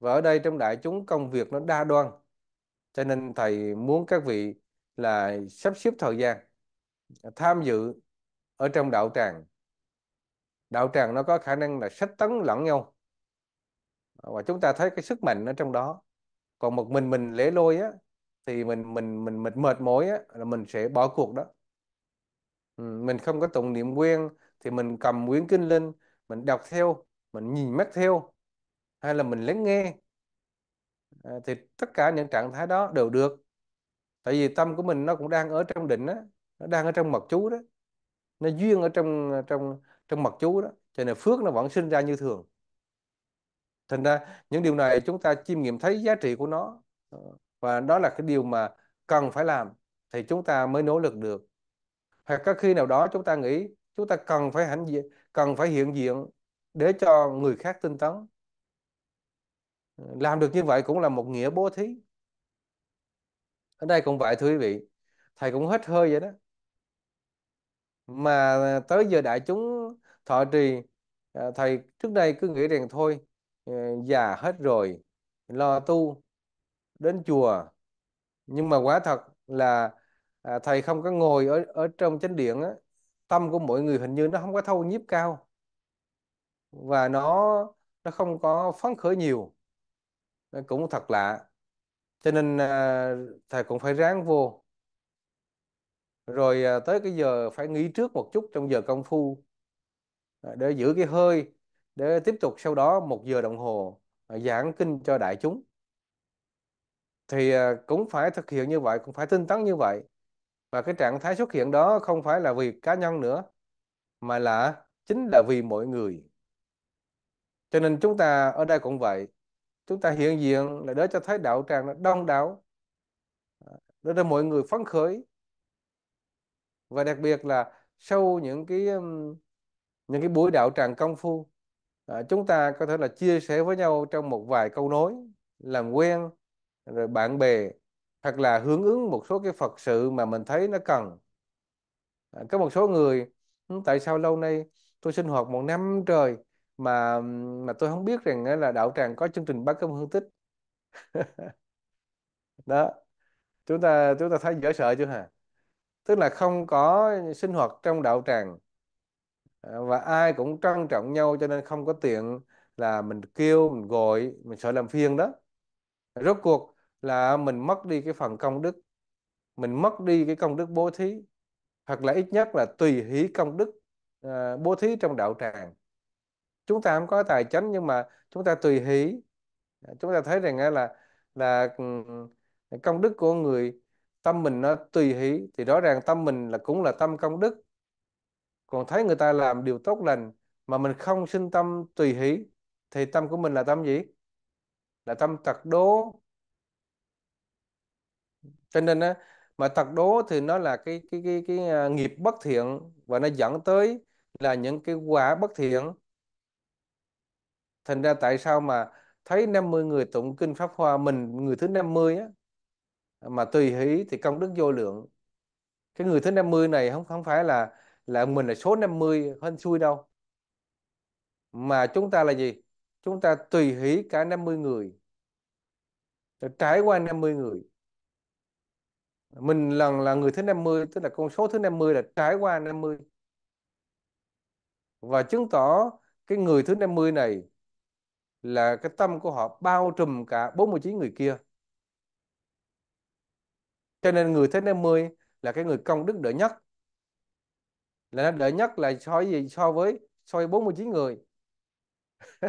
và ở đây trong đại chúng công việc nó đa đoan cho nên thầy muốn các vị là sắp xếp thời gian tham dự ở trong đạo tràng đạo tràng nó có khả năng là sách tấn lẫn nhau và chúng ta thấy cái sức mạnh ở trong đó còn một mình mình lễ lôi á thì mình mình mình mệt mệt mỏi á là mình sẽ bỏ cuộc đó Ừ, mình không có tụng niệm quen thì mình cầm quyển kinh lên mình đọc theo mình nhìn mắt theo hay là mình lắng nghe à, thì tất cả những trạng thái đó đều được tại vì tâm của mình nó cũng đang ở trong định đó nó đang ở trong mật chú đó nó duyên ở trong trong trong mật chú đó cho nên phước nó vẫn sinh ra như thường thành ra những điều này chúng ta chiêm nghiệm thấy giá trị của nó ờ, và đó là cái điều mà cần phải làm thì chúng ta mới nỗ lực được hoặc có khi nào đó chúng ta nghĩ chúng ta cần phải hãnh diện cần phải hiện diện để cho người khác tin tấn làm được như vậy cũng là một nghĩa bố thí ở đây cũng vậy thưa quý vị thầy cũng hết hơi vậy đó mà tới giờ đại chúng thọ trì à, thầy trước đây cứ nghĩ rằng thôi ờ, già hết rồi lo tu đến chùa nhưng mà quả thật là à, thầy không có ngồi ở ở trong chánh điện á, tâm của mọi người hình như nó không có thâu nhiếp cao và nó nó không có phấn khởi nhiều nó cũng thật lạ cho nên à, thầy cũng phải ráng vô rồi à, tới cái giờ phải nghỉ trước một chút trong giờ công phu à, để giữ cái hơi để tiếp tục sau đó một giờ đồng hồ à, giảng kinh cho đại chúng thì à, cũng phải thực hiện như vậy cũng phải tinh tấn như vậy và cái trạng thái xuất hiện đó không phải là vì cá nhân nữa mà là chính là vì mọi người cho nên chúng ta ở đây cũng vậy chúng ta hiện diện là để cho thấy đạo tràng nó đông đảo để cho mọi người phấn khởi và đặc biệt là sau những cái um, những cái buổi đạo tràng công phu à, chúng ta có thể là chia sẻ với nhau trong một vài câu nói làm quen rồi bạn bè hoặc là hướng ứng một số cái Phật sự mà mình thấy nó cần à, có một số người ừ, tại sao lâu nay tôi sinh hoạt một năm trời mà mà tôi không biết rằng là đạo tràng có chương trình bát cơm hương tích đó chúng ta chúng ta thấy dở sợ chưa hả tức là không có sinh hoạt trong đạo tràng à, và ai cũng trân trọng nhau cho nên không có tiện là mình kêu mình gọi mình sợ làm phiền đó rốt cuộc là mình mất đi cái phần công đức mình mất đi cái công đức bố thí hoặc là ít nhất là tùy hỷ công đức à, bố thí trong đạo tràng chúng ta không có tài chánh nhưng mà chúng ta tùy hỷ chúng ta thấy rằng là là công đức của người tâm mình nó tùy hỷ thì rõ ràng tâm mình là cũng là tâm công đức còn thấy người ta làm điều tốt lành mà mình không sinh tâm tùy hỷ thì tâm của mình là tâm gì là tâm tật đố cho nên á mà tật đố thì nó là cái cái cái cái à, nghiệp bất thiện và nó dẫn tới là những cái quả bất thiện thành ra tại sao mà thấy 50 người tụng kinh pháp hoa mình người thứ 50 á mà tùy hỷ thì công đức vô lượng cái người thứ 50 này không không phải là là mình là số 50 hên xui đâu mà chúng ta là gì chúng ta tùy hỷ cả 50 người trải qua 50 người mình là là người thứ 50 tức là con số thứ 50 là trải qua 50 và chứng tỏ cái người thứ 50 này là cái tâm của họ bao trùm cả 49 người kia cho nên người thứ 50 là cái người công đức đỡ nhất là nó đỡ nhất là so với gì so với so với 49 người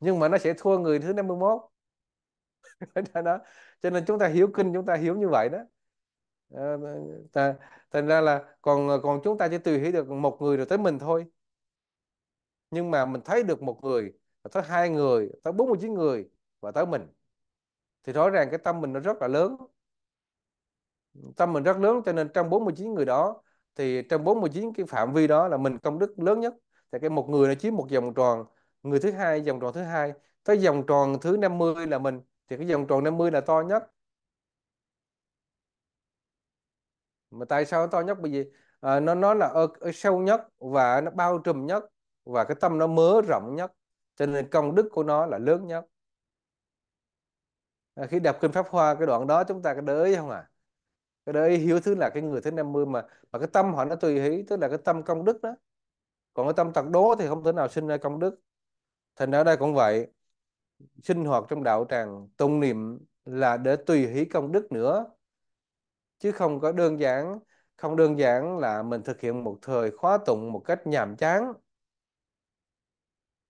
nhưng mà nó sẽ thua người thứ 51 đó, đó. cho nên chúng ta hiểu kinh chúng ta hiểu như vậy đó Ờ, thành ra là còn ờ, còn chúng ta chỉ tùy hỷ được một người rồi tới mình thôi nhưng mà mình thấy được một người tới hai người tới bốn mươi chín người và tới mình thì rõ ràng cái tâm mình nó rất là lớn tâm mình rất lớn cho nên trong 49 người đó thì trong 49 cái phạm vi đó là mình công đức lớn nhất thì cái một người nó chiếm một vòng tròn người thứ hai vòng tròn thứ hai tới vòng tròn thứ 50 là mình thì cái vòng tròn 50 là to nhất mà tại sao nó to nhất bởi vì à, nó nó là ở, ở sâu nhất và nó bao trùm nhất và cái tâm nó mớ rộng nhất cho nên công đức của nó là lớn nhất à, khi đọc kinh pháp hoa cái đoạn đó chúng ta có đới không à cái đới hiếu thứ là cái người thứ 50 mà mà cái tâm họ nó tùy hỷ tức là cái tâm công đức đó còn cái tâm tật đố thì không thể nào sinh ra công đức thành ra đây cũng vậy sinh hoạt trong đạo tràng tôn niệm là để tùy hỷ công đức nữa chứ không có đơn giản không đơn giản là mình thực hiện một thời khóa tụng một cách nhàm chán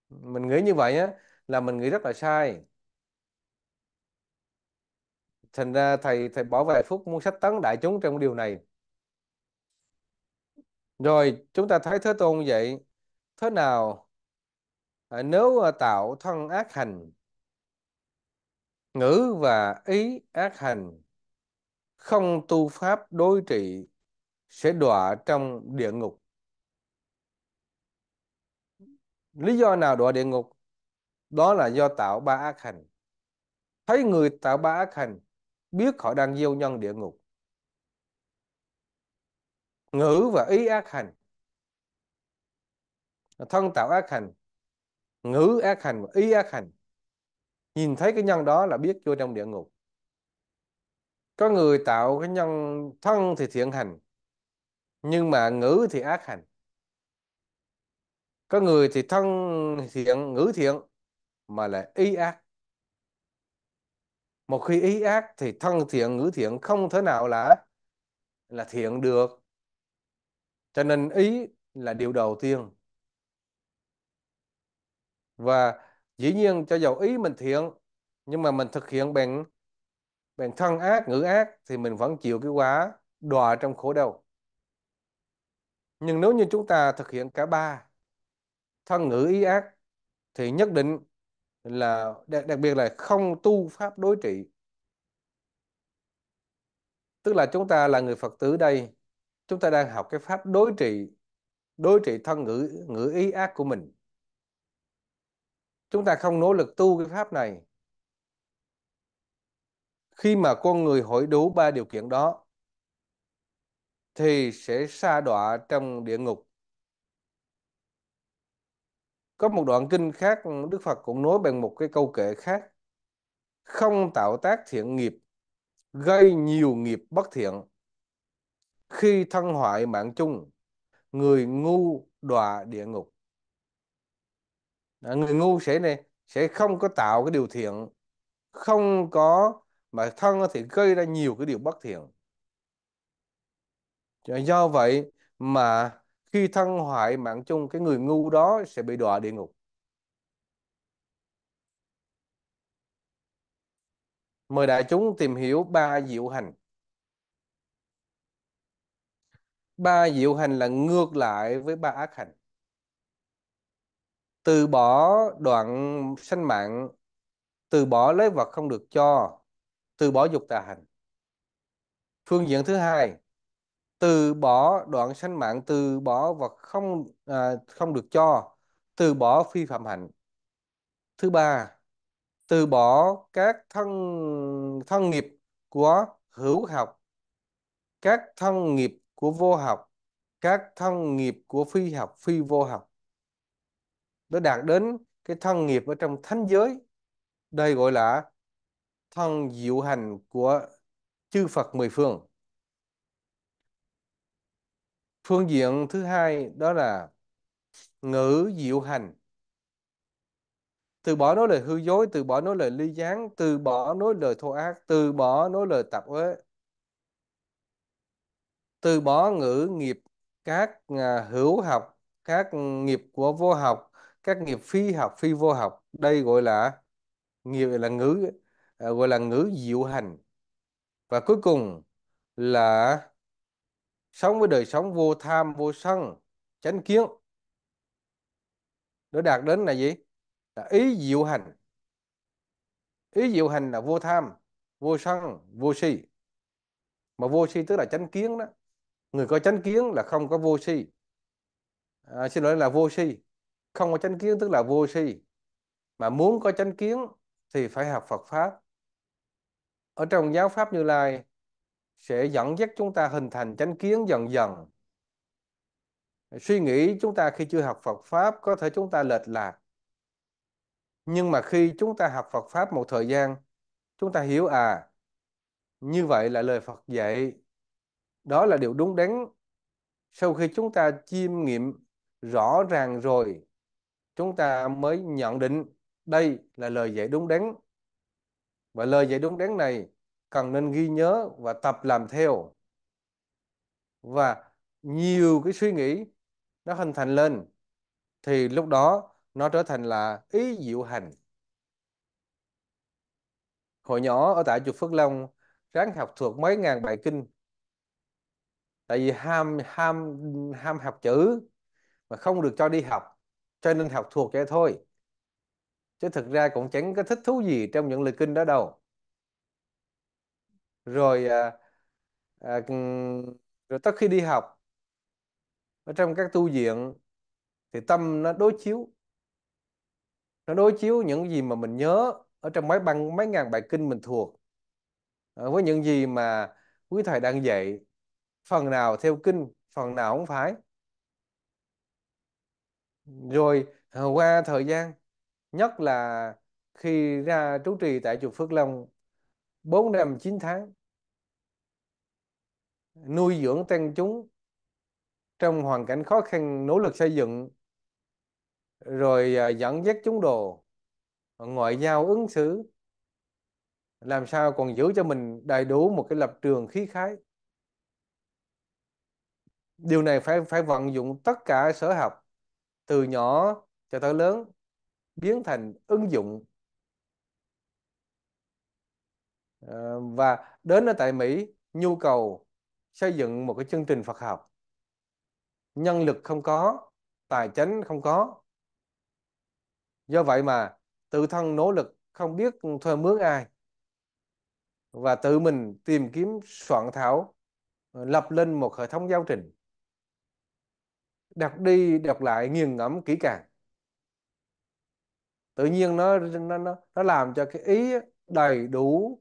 mình nghĩ như vậy á là mình nghĩ rất là sai thành ra thầy thầy bỏ vài phút muốn sách tấn đại chúng trong điều này rồi chúng ta thấy thế tôn vậy thế nào à, nếu à, tạo thân ác hành ngữ và ý ác hành không tu pháp đối trị sẽ đọa trong địa ngục. Lý do nào đọa địa ngục? Đó là do tạo ba ác hành. Thấy người tạo ba ác hành, biết họ đang gieo nhân địa ngục. Ngữ và ý ác hành. Thân tạo ác hành, ngữ ác hành và ý ác hành. Nhìn thấy cái nhân đó là biết vô trong địa ngục có người tạo cái nhân thân thì thiện hành nhưng mà ngữ thì ác hành có người thì thân thiện ngữ thiện mà lại ý ác một khi ý ác thì thân thiện ngữ thiện không thể nào là là thiện được cho nên ý là điều đầu tiên và dĩ nhiên cho dầu ý mình thiện nhưng mà mình thực hiện bằng bèn thân ác ngữ ác thì mình vẫn chịu cái quá đọa trong khổ đau nhưng nếu như chúng ta thực hiện cả ba thân ngữ ý ác thì nhất định là đặc, đặc biệt là không tu pháp đối trị tức là chúng ta là người phật tử đây chúng ta đang học cái pháp đối trị đối trị thân ngữ ngữ ý ác của mình chúng ta không nỗ lực tu cái pháp này khi mà con người hội đủ ba điều kiện đó thì sẽ sa đọa trong địa ngục. Có một đoạn kinh khác Đức Phật cũng nói bằng một cái câu kệ khác. Không tạo tác thiện nghiệp, gây nhiều nghiệp bất thiện. Khi thân hoại mạng chung, người ngu đọa địa ngục. À, người ngu sẽ này sẽ không có tạo cái điều thiện, không có mà thân thì gây ra nhiều cái điều bất thiện do vậy mà khi thân hoại mạng chung cái người ngu đó sẽ bị đọa địa ngục mời đại chúng tìm hiểu ba diệu hành ba diệu hành là ngược lại với ba ác hành từ bỏ đoạn sanh mạng từ bỏ lấy vật không được cho từ bỏ dục tà hành phương diện thứ hai từ bỏ đoạn sanh mạng từ bỏ và không à, không được cho từ bỏ phi phạm hạnh thứ ba từ bỏ các thân thân nghiệp của hữu học các thân nghiệp của vô học các thân nghiệp của phi học phi vô học nó đạt đến cái thân nghiệp ở trong thánh giới đây gọi là thần diệu hành của chư Phật mười phương. Phương diện thứ hai đó là ngữ diệu hành. Từ bỏ nói lời hư dối, từ bỏ nói lời ly gián, từ bỏ nói lời thô ác, từ bỏ nói lời tạp uế. Từ bỏ ngữ nghiệp các à, hữu học, các nghiệp của vô học, các nghiệp phi học, phi vô học. Đây gọi là nghiệp là ngữ Ờ, gọi là ngữ diệu hành và cuối cùng là sống với đời sống vô tham vô sân chánh kiến nó đạt đến là gì là ý diệu hành ý diệu hành là vô tham vô sân vô si mà vô si tức là chánh kiến đó người có chánh kiến là không có vô si à, xin lỗi là vô si không có chánh kiến tức là vô si mà muốn có chánh kiến thì phải học Phật pháp ở trong giáo pháp Như Lai sẽ dẫn dắt chúng ta hình thành chánh kiến dần dần. Suy nghĩ chúng ta khi chưa học Phật Pháp có thể chúng ta lệch lạc. Nhưng mà khi chúng ta học Phật Pháp một thời gian, chúng ta hiểu à, như vậy là lời Phật dạy. Đó là điều đúng đắn. Sau khi chúng ta chiêm nghiệm rõ ràng rồi, chúng ta mới nhận định đây là lời dạy đúng đắn và lời dạy đúng đắn này cần nên ghi nhớ và tập làm theo. Và nhiều cái suy nghĩ nó hình thành lên thì lúc đó nó trở thành là ý diệu hành. Hồi nhỏ ở tại chùa Phước Long ráng học thuộc mấy ngàn bài kinh. Tại vì ham ham ham học chữ mà không được cho đi học cho nên học thuộc vậy thôi chứ thực ra cũng chẳng có thích thú gì trong những lời kinh đó đâu rồi à, à, rồi tất khi đi học ở trong các tu viện thì tâm nó đối chiếu nó đối chiếu những gì mà mình nhớ ở trong mấy băng mấy ngàn bài kinh mình thuộc à, với những gì mà quý thầy đang dạy phần nào theo kinh phần nào không phải rồi à, qua thời gian nhất là khi ra trú trì tại chùa Phước Long 4 năm 9 tháng nuôi dưỡng tăng chúng trong hoàn cảnh khó khăn nỗ lực xây dựng rồi à, dẫn dắt chúng đồ ngoại giao ứng xử làm sao còn giữ cho mình đầy đủ một cái lập trường khí khái điều này phải phải vận dụng tất cả sở học từ nhỏ cho tới lớn biến thành ứng dụng ờ, và đến ở tại Mỹ nhu cầu xây dựng một cái chương trình Phật học nhân lực không có tài chính không có do vậy mà tự thân nỗ lực không biết thuê mướn ai và tự mình tìm kiếm soạn thảo ờ, lập lên một hệ thống giáo trình đọc đi đọc lại nghiền ngẫm kỹ càng tự nhiên nó nó nó, nó làm cho cái ý đầy đủ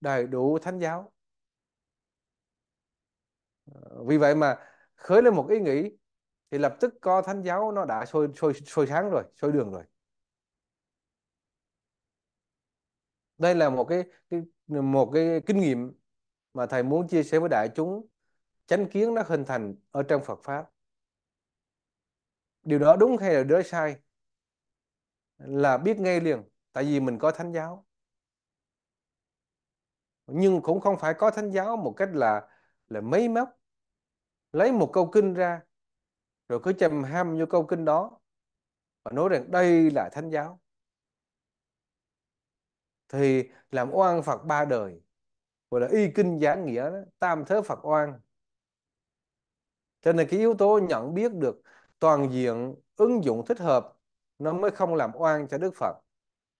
đầy đủ thánh giáo ờ, vì vậy mà khởi lên một ý nghĩ thì lập tức có thánh giáo nó đã sôi sôi sôi sáng rồi sôi đường rồi đây là một cái, cái một cái kinh nghiệm mà thầy muốn chia sẻ với đại chúng chánh kiến nó hình thành ở trong Phật pháp điều đó đúng hay là điều sai là biết ngay liền tại vì mình có thánh giáo nhưng cũng không phải có thánh giáo một cách là là mấy móc lấy một câu kinh ra rồi cứ chầm ham vô câu kinh đó và nói rằng đây là thánh giáo thì làm oan Phật ba đời gọi là y kinh giảng nghĩa đó, tam thế Phật oan cho nên cái yếu tố nhận biết được toàn diện ứng dụng thích hợp nó mới không làm oan cho Đức Phật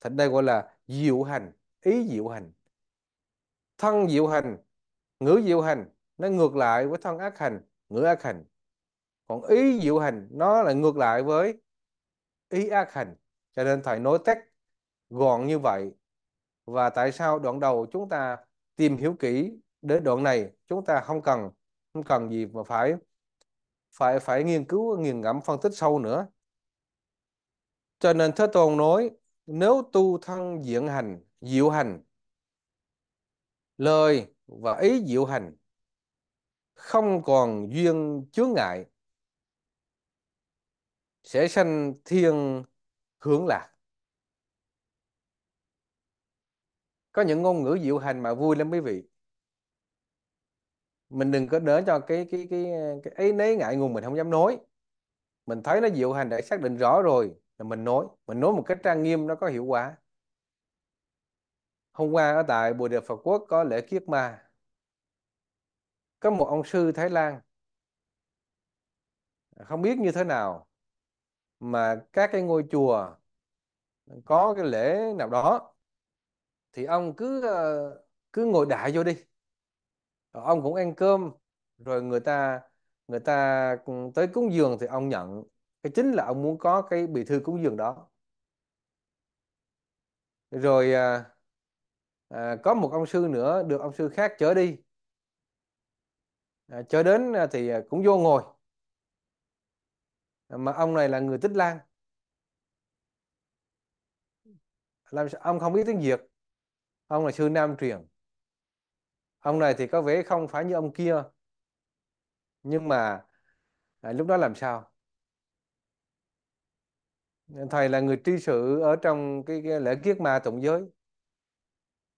thành đây gọi là diệu hành ý diệu hành thân diệu hành ngữ diệu hành nó ngược lại với thân ác hành ngữ ác hành còn ý diệu hành nó là ngược lại với ý ác hành cho nên thầy nói tách gọn như vậy và tại sao đoạn đầu chúng ta tìm hiểu kỹ đến đoạn này chúng ta không cần không cần gì mà phải phải phải nghiên cứu nghiền ngẫm phân tích sâu nữa cho nên Thế Tôn nói, nếu tu thân diện hành, diệu hành, lời và ý diệu hành, không còn duyên chướng ngại, sẽ sanh thiên hưởng lạc. Có những ngôn ngữ diệu hành mà vui lắm quý vị. Mình đừng có đỡ cho cái cái cái cái ấy nấy ngại ngùng mình không dám nói. Mình thấy nó diệu hành đã xác định rõ rồi là mình nói mình nói một cách trang nghiêm nó có hiệu quả hôm qua ở tại Bồ Đề Phật Quốc có lễ kiết ma có một ông sư Thái Lan không biết như thế nào mà các cái ngôi chùa có cái lễ nào đó thì ông cứ ờ, cứ ngồi đại vô đi rồi ông cũng ăn cơm rồi người ta người ta ừ, tới cúng dường thì ông nhận cái chính là ông muốn có cái bì thư cúng dường đó rồi à, à, có một ông sư nữa được ông sư khác chở đi à, chở đến à, thì à, cũng vô ngồi à, mà ông này là người tích lan làm sao ông không biết tiếng việt ông là sư nam truyền ông này thì có vẻ không phải như ông kia nhưng mà à, lúc đó làm sao thầy là người tri sự ở trong cái, cái lễ kiết ma tổng giới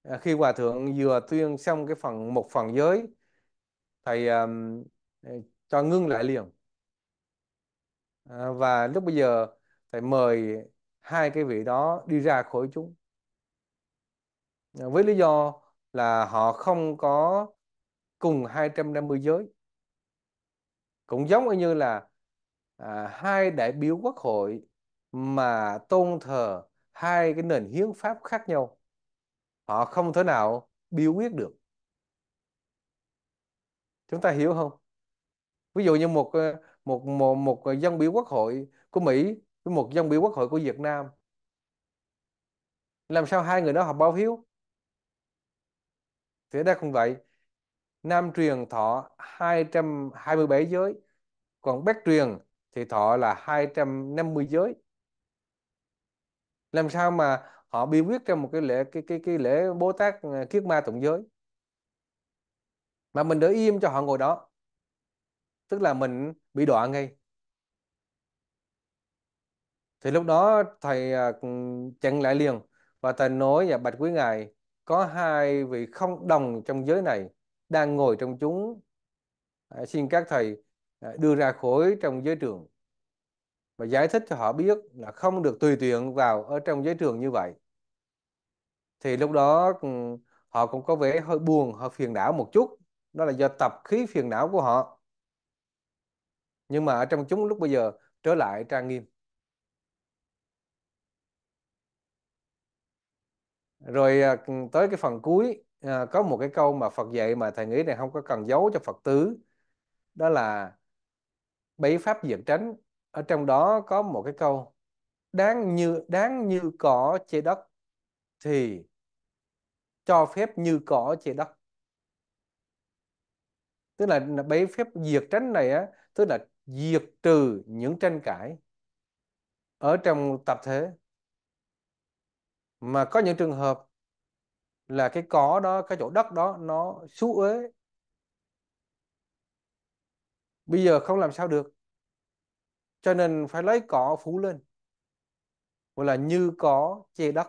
à, khi hòa thượng vừa tuyên xong cái phần một phần giới thầy um, cho ngưng lại liền à, và lúc bây giờ thầy mời hai cái vị đó đi ra khỏi chúng à, với lý do là họ không có cùng 250 giới cũng giống như là à, hai đại biểu quốc hội mà tôn thờ hai cái nền hiến pháp khác nhau họ không thể nào biểu quyết được chúng ta hiểu không ví dụ như một ờ, một một, một dân biểu quốc hội của Mỹ với một dân biểu quốc hội của Việt Nam làm sao hai người đó họ báo hiếu thì ở đây cũng vậy Nam truyền thọ 227 giới còn Bắc truyền thì thọ là 250 giới làm sao mà họ bị quyết trong một cái lễ cái cái cái lễ bố tát ờ, kiết ma tụng giới mà mình đỡ im cho họ ngồi đó tức là mình bị đọa ngay thì lúc đó thầy ờ, chặn lại liền và thầy nói và bạch quý ngài có hai vị không đồng trong giới này đang ngồi trong chúng ờ, xin các thầy đưa ra khỏi trong giới trường và giải thích cho họ biết là không được tùy tiện vào ở trong giới trường như vậy thì lúc đó ừ, họ cũng có vẻ hơi buồn hơi phiền não một chút đó là do tập khí phiền não của họ nhưng mà ở trong chúng lúc bây giờ trở lại trang nghiêm rồi à, ừ, tới cái phần cuối à, có một cái câu mà Phật dạy mà thầy nghĩ này không có cần giấu cho Phật tử đó là bảy pháp diệt tránh ở trong đó có một cái câu đáng như đáng như cỏ che đất thì cho phép như cỏ che đất tức là bấy phép diệt tránh này á tức là diệt trừ những tranh cãi ở trong tập thể mà có những trường hợp là cái cỏ đó cái chỗ đất đó nó xú uế bây giờ không làm sao được cho nên phải lấy cỏ phủ lên gọi là như cỏ che đất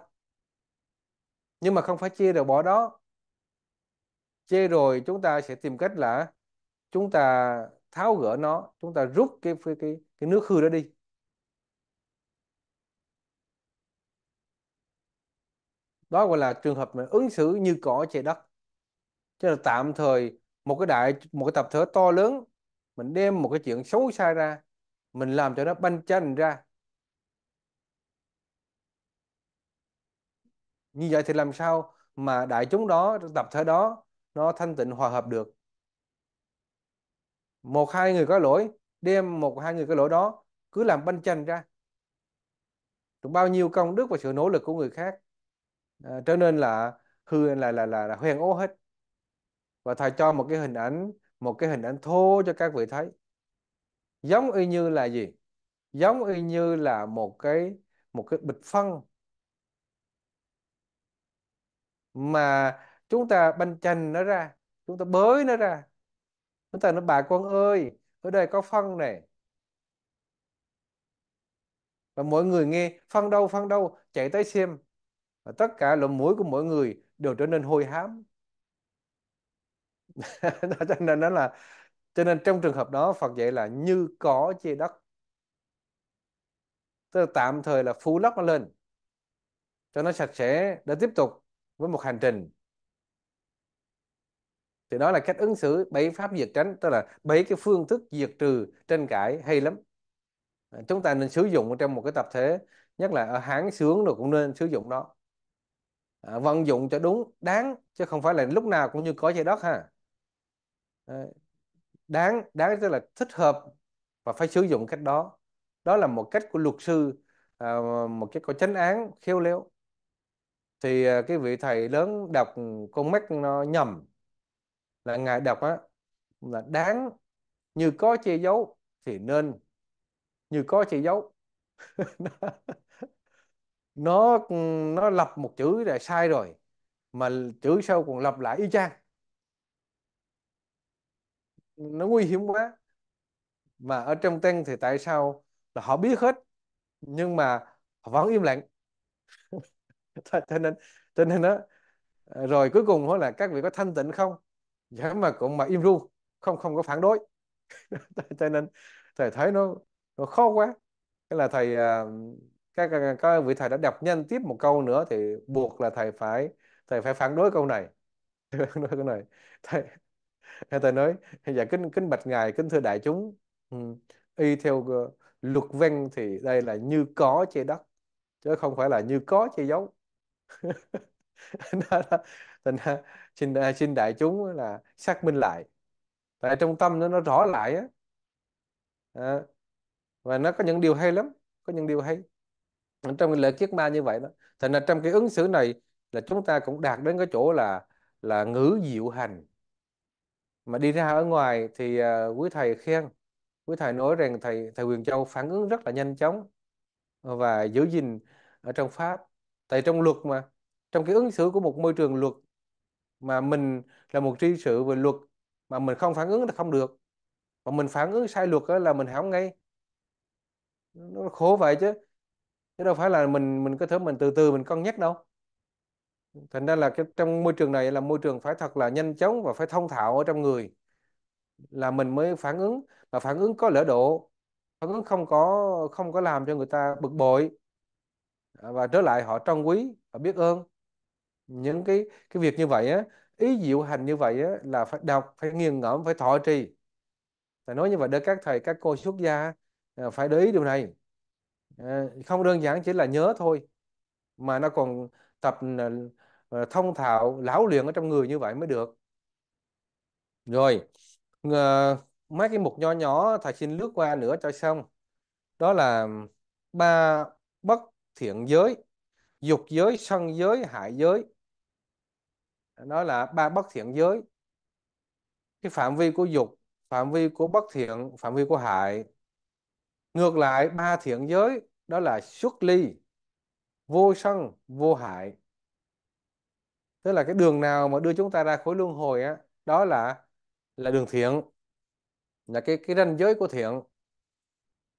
nhưng mà không phải che rồi bỏ đó che rồi chúng ta sẽ tìm cách là chúng ta tháo gỡ nó chúng ta rút cái cái cái, cái nước hư đó đi đó gọi là trường hợp mà ứng xử như cỏ che đất cho nên tạm thời một cái đại một cái tập thể to lớn mình đem một cái chuyện xấu xa ra mình làm cho nó banh chành ra như vậy thì làm sao mà đại chúng đó tập thể đó nó thanh tịnh hòa hợp được một hai người có lỗi đem một hai người có lỗi đó cứ làm banh chành ra Được bao nhiêu công đức và sự nỗ lực của người khác à, trở nên là hư là là là, là hoen ố hết và thầy cho một cái hình ảnh một cái hình ảnh thô cho các vị thấy giống y như là gì giống y như là một cái một cái bịch phân mà chúng ta banh chành nó ra chúng ta bới nó ra chúng ta nói bà con ơi ở đây có phân này và mọi người nghe phân đâu phân đâu chạy tới xem và tất cả lỗ mũi của mọi người đều trở nên hôi hám cho nên nó là cho nên trong trường hợp đó Phật dạy là như có chia đất tức là tạm thời là phủ lấp nó lên cho nó sạch sẽ để tiếp tục với một hành trình thì đó là cách ứng xử bảy pháp diệt tránh tức là bảy cái phương thức diệt trừ tranh cãi hay lắm à, chúng ta nên sử dụng trong một cái tập thế, nhất là ở hán sướng rồi cũng nên sử dụng đó à, vận dụng cho đúng đáng chứ không phải là lúc nào cũng như có dây đất ha à, đáng đáng tức là thích hợp và phải sử dụng cách đó đó là một cách của luật sư à, một cái có chánh án khéo léo thì à, cái vị thầy lớn đọc con mắt nó nhầm là ngài đọc á là đáng như có che giấu thì nên như có che giấu nó nó lập một chữ là sai rồi mà chữ sau còn lập lại y chang nó nguy hiểm quá mà ở trong tăng thì tại sao là họ biết hết nhưng mà họ vẫn im lặng cho nên cho nên đó rồi cuối cùng đó là các vị có thanh tịnh không dạ mà cũng mà im ru không không có phản đối cho nên thầy thấy nó nó khó quá thế là thầy à, các các vị thầy đã đọc nhanh tiếp một câu nữa thì buộc là thầy phải thầy phải phản đối câu này câu này thầy người ta nói dạ kính kính bạch ngài kính thưa đại chúng ừ. y theo ờ, luật văn thì đây là như có che đất chứ không phải là như có che giấu đó, đó. thành xin xin đại chúng là xác minh lại tại trong tâm nó nó rõ lại á à, và nó có những điều hay lắm có những điều hay trong lời kiết ma như vậy đó thành là trong cái ứng xử này là chúng ta cũng đạt đến cái chỗ là là ngữ diệu hành mà đi ra ở ngoài thì uh, quý thầy khen quý thầy nói rằng thầy thầy Quyền Châu phản ứng rất là nhanh chóng và giữ gìn ở trong pháp tại trong luật mà trong cái ứng xử của một môi trường luật mà mình là một tri sự về luật mà mình không phản ứng là không được mà mình phản ứng sai luật là mình hỏng ngay nó khổ vậy chứ chứ đâu phải là mình mình có thể mình từ từ mình cân nhắc đâu thành ra là cái trong môi trường này là môi trường phải thật là nhanh chóng và phải thông thạo ở trong người là mình mới phản ứng và phản ứng có lỡ độ phản ứng không có không có làm cho người ta bực bội à, và trở lại họ trân quý và biết ơn những cái cái việc như vậy á ý diệu hành như vậy á, là phải đọc phải nghiền ngẫm phải thọ trì thầy nói như vậy để các thầy các cô xuất gia à, phải để ý điều này à, không đơn giản chỉ là nhớ thôi mà nó còn tập ờ, ờ, thông thạo lão luyện ở trong người như vậy mới được rồi mấy cái mục nho nhỏ thầy xin lướt qua nữa cho xong đó là ba bất thiện giới dục giới sân giới hại giới đó là ba bất thiện giới cái phạm vi của dục phạm vi của bất thiện phạm vi của hại ngược lại ba thiện giới đó là xuất ly vô sân vô hại tức là cái đường nào mà đưa chúng ta ra khối luân hồi á đó là là đường thiện là cái cái ranh giới của thiện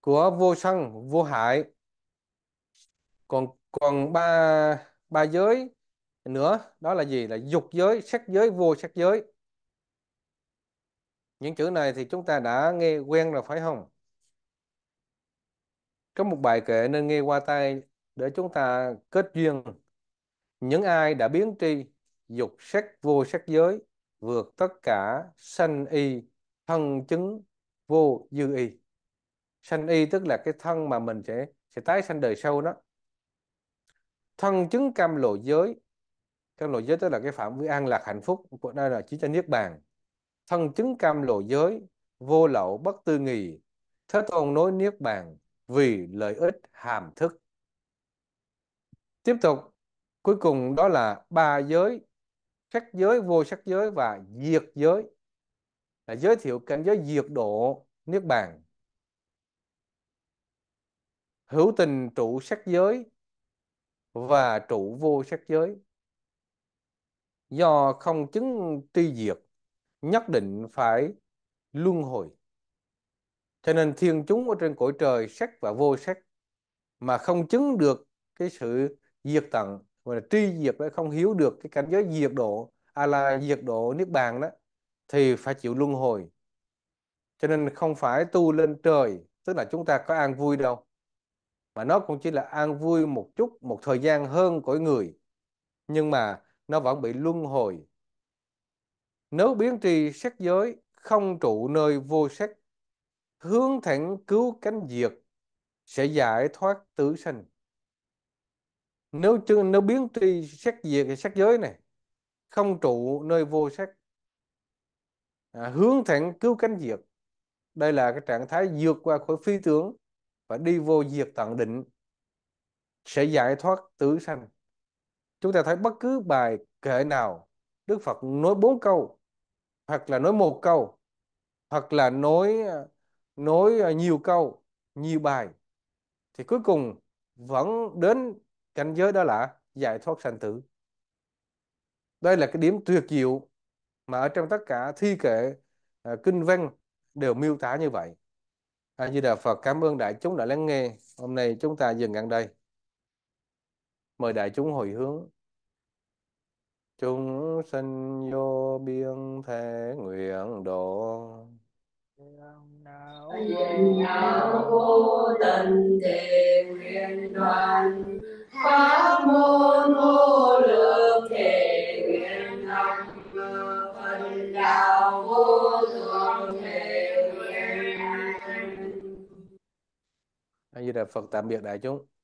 của vô sân vô hại còn còn ba ba giới nữa đó là gì là dục giới sắc giới vô sắc giới những chữ này thì chúng ta đã nghe quen rồi phải không có một bài kệ nên nghe qua tay để chúng ta kết duyên những ai đã biến tri dục sắc vô sắc giới vượt tất cả sanh y thân chứng vô dư y sanh y tức là cái thân mà mình sẽ sẽ tái sanh đời sau đó thân chứng cam lộ giới cam lộ giới tức là cái phạm vi an lạc hạnh phúc của đây là chỉ cho niết bàn thân chứng cam lộ giới vô lậu bất tư nghì thế tôn nối niết bàn vì lợi ích hàm thức tiếp tục cuối cùng đó là ba giới sắc giới vô sắc giới và diệt giới là giới thiệu cảnh giới diệt độ niết bàn hữu tình trụ sắc giới và trụ vô sắc giới do không chứng tri diệt nhất định phải luân hồi cho nên thiên chúng ở trên cõi trời sắc và vô sắc mà không chứng được cái sự diệt tận gọi là tri diệt đó không hiếu được cái cảnh giới diệt độ à là diệt độ niết bàn đó thì phải chịu luân hồi cho nên không phải tu lên trời tức là chúng ta có an vui đâu mà nó cũng chỉ là an vui một chút một thời gian hơn của người nhưng mà nó vẫn bị luân hồi nếu biến tri sắc giới không trụ nơi vô sắc hướng thẳng cứu cánh diệt sẽ giải thoát tứ sanh nếu chứ nếu biến tri xét diệt thì xét giới này không trụ nơi vô sắc à, hướng thẳng cứu cánh diệt đây là cái trạng thái vượt qua khỏi phi tướng và đi vô diệt tận định sẽ giải thoát tử sanh chúng ta thấy bất cứ bài kệ nào Đức Phật nói bốn câu hoặc là nói một câu hoặc là nói à, nói à, nhiều câu nhiều bài thì cuối cùng vẫn đến Cảnh giới đó là giải thoát sanh tử. Đây là cái điểm tuyệt diệu mà ở trong tất cả thi kệ à, kinh văn đều miêu tả như vậy. A Di Đà Phật cảm ơn đại chúng đã lắng nghe. Hôm nay chúng ta dừng ngăn đây. Mời đại chúng hồi hướng. Chúng sinh vô biên thể nguyện độ. Phiền não vô tình thì nguyện đoàn pháp môn vô lượng thể nguyện năng phần đạo vô thượng thể nguyện a phật tạm biệt đại chúng